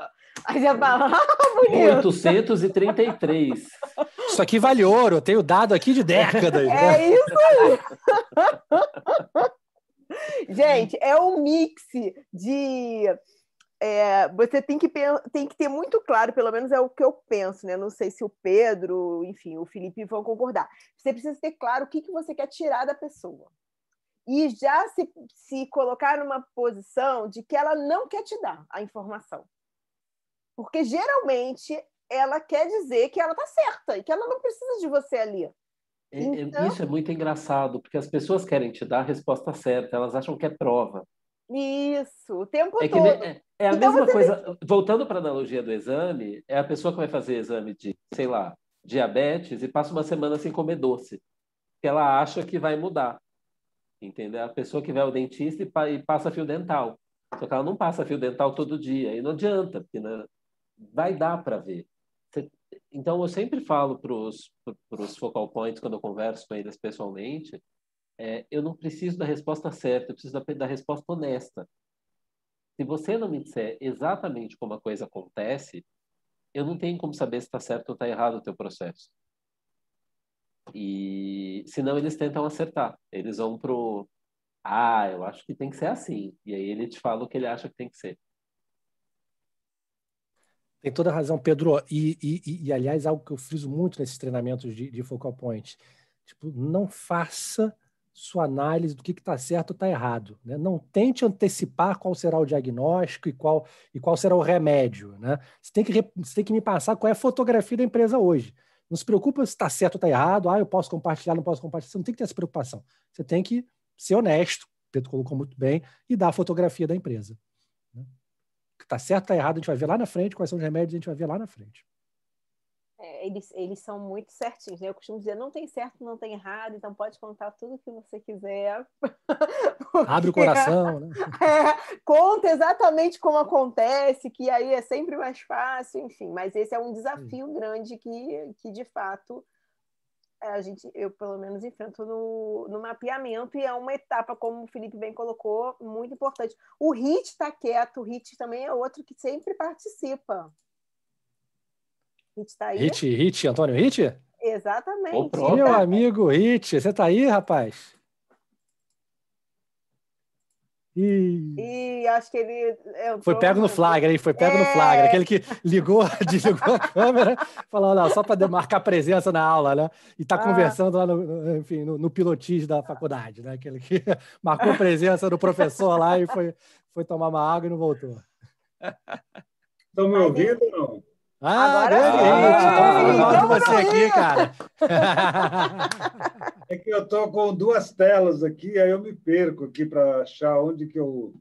Aí já fala, ah, bonito. 833. Isso aqui vale ouro, eu tenho dado aqui de décadas. É né? isso aí. Gente, é um mix de. É, você tem que, tem que ter muito claro, pelo menos é o que eu penso, né? Não sei se o Pedro, enfim, o Felipe vão concordar. Você precisa ter claro o que, que você quer tirar da pessoa. E já se, se colocar numa posição de que ela não quer te dar a informação. Porque geralmente ela quer dizer que ela tá certa e que ela não precisa de você ali. Então... Isso é muito engraçado, porque as pessoas querem te dar a resposta certa, elas acham que é prova. Isso, o tempo é todo. É, é a então mesma coisa, tem... voltando para a analogia do exame, é a pessoa que vai fazer exame de, sei lá, diabetes e passa uma semana sem comer doce, que ela acha que vai mudar. Entendeu? A pessoa que vai ao dentista e, passa fio dental. Só que ela não passa fio dental todo dia, e não adianta, porque né, vai dar para ver. Então, eu sempre falo para os focal points, quando eu converso com eles pessoalmente, é, eu não preciso da resposta certa, eu preciso da, da resposta honesta. Se você não me disser exatamente como a coisa acontece, eu não tenho como saber se está certo ou está errado o teu processo. E senão eles tentam acertar. Eles vão pro ah, eu acho que tem que ser assim. E aí ele te fala o que ele acha que tem que ser. Tem toda a razão, Pedro. E, e, e, aliás, algo que eu friso muito nesses treinamentos de, de focal point. Tipo, não faça sua análise do que está certo ou está errado. Né? Não tente antecipar qual será o diagnóstico e qual, e qual será o remédio. Né? Você, tem que, você tem que me passar qual é a fotografia da empresa hoje. Não se preocupa se está certo ou está errado, ah, eu posso compartilhar, não posso compartilhar. Você não tem que ter essa preocupação. Você tem que ser honesto, Pedro colocou muito bem, e dar a fotografia da empresa. Tá certo, tá errado, a gente vai ver lá na frente. Quais são os remédios, a gente vai ver lá na frente. É, eles, eles são muito certinhos, né? Eu costumo dizer, não tem certo, não tem errado, então pode contar tudo que você quiser. Porque... Abre o coração, né? É, conta exatamente como acontece, que aí é sempre mais fácil, enfim. Mas esse é um desafio Sim. grande que, que de fato, a gente, eu pelo menos enfrento no, no mapeamento e é uma etapa, como o Felipe bem colocou, muito importante. O HIT está quieto, o HIT também é outro que sempre participa. HIT está aí? HIT, HIT, Antônio HIT? Exatamente. Meu amigo HIT, você está aí, rapaz? E, e acho que ele. É, foi pego no é flagra, aí foi pego é... no flagra. Aquele que ligou, desligou a câmera, falou, não, só para marcar presença na aula, né? E está ah. conversando lá no, enfim, no, no pilotis da faculdade, né? Aquele que marcou presença do professor lá e foi, foi tomar uma água e não voltou. Estão me ouvindo não? Ah, Agora grande gente! Estamos falando então de você aqui, cara. é que eu estou com duas telas aqui, aí eu me perco aqui para achar onde que eu,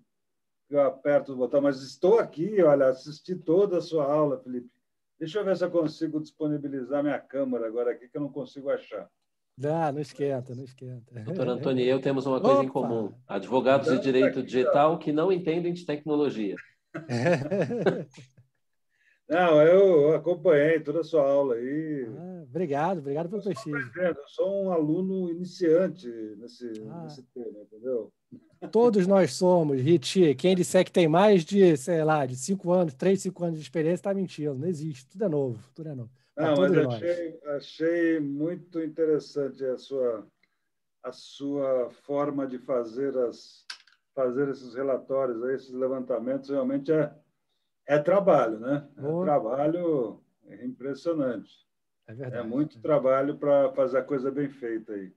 que eu aperto o botão. Mas estou aqui, olha, assisti toda a sua aula, Felipe. Deixa eu ver se eu consigo disponibilizar minha câmera agora aqui, que eu não consigo achar. Não, não esquenta, não esquenta. Doutor Antônio e eu temos uma coisa Opa! em comum: advogados de então tá direito digital que não entendem de tecnologia. Não, eu acompanhei toda a sua aula aí. Ah, obrigado, obrigado pelo prestígio. Eu sou um aluno iniciante nesse, ah. nesse tema, entendeu? Todos nós somos, Riti. Quem disser que tem mais de, sei lá, de cinco anos, três, cinco anos de experiência, está mentindo. Não existe. Tudo é novo, tudo é novo. Não, mas achei, achei muito interessante a sua, a sua forma de fazer, as, fazer esses relatórios, esses levantamentos. Realmente é é trabalho, né? É trabalho é impressionante. É, é verdade. É muito trabalho para fazer a coisa bem feita aí.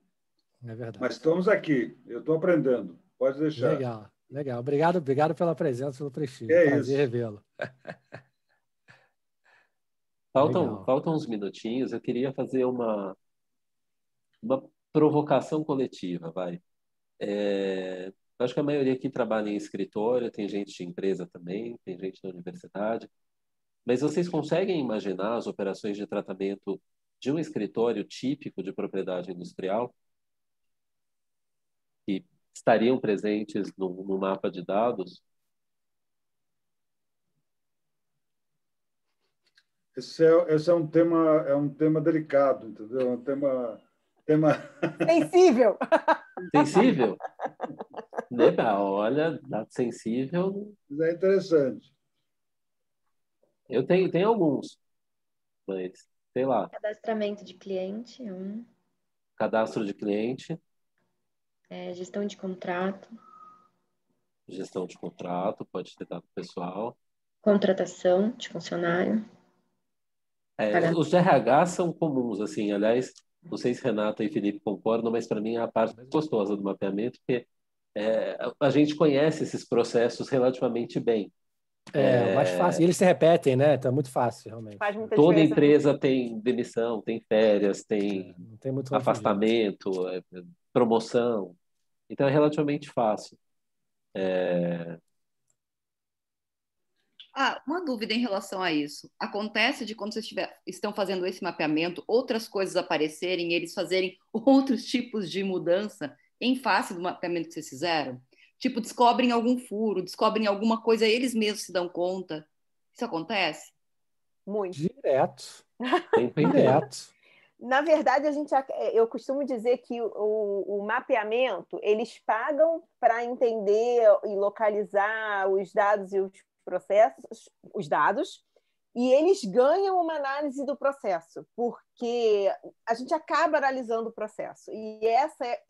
É verdade. Mas estamos aqui, eu estou aprendendo. Pode deixar. Legal, legal. Obrigado, obrigado pela presença, pelo prestígio. É Prazer revê-lo. Faltam, faltam uns minutinhos. Eu queria fazer uma, uma provocação coletiva, vai. É, eu acho que a maioria aqui trabalha em escritório, tem gente de empresa também, tem gente da universidade. Mas vocês conseguem imaginar as operações de tratamento de um escritório típico de propriedade industrial? Que estariam presentes no, no mapa de dados? Esse é, esse é, um tema é um tema delicado, entendeu? É um tema tema sensível. Sensível. Né, olha, dado sensível. Isso é interessante. Eu tenho, tenho alguns, mas sei lá. Cadastramento de cliente, um. Cadastro de cliente. É, gestão de contrato. Gestão de contrato, pode ter dado pessoal. Contratação de funcionário. É, os RH são comuns, assim, aliás, não sei se Renata e Felipe concordam, mas para mim é a parte mais gostosa do mapeamento, porque é, a gente conhece esses processos relativamente bem. É, é, mais fácil. E eles se repetem, né? Então é muito fácil, realmente. Toda empresa tem demissão, tem férias, tem, tem afastamento, é, é, promoção. Então é relativamente fácil. É... Ah, uma dúvida em relação a isso. Acontece de quando vocês tiver, estão fazendo esse mapeamento, outras coisas aparecerem, eles fazerem outros tipos de mudança em face do mapeamento que vocês fizeram? Tipo, descobrem algum furo, descobrem alguma coisa, eles mesmos se dão conta. Isso acontece? Muito. Direto. Direto. Na verdade, a gente, é, eu costumo dizer que o, o mapeamento, eles pagam para entender e localizar os dados e os processos, os dados, e eles ganham uma análise do processo, porque a gente acaba analisando o processo. E essa é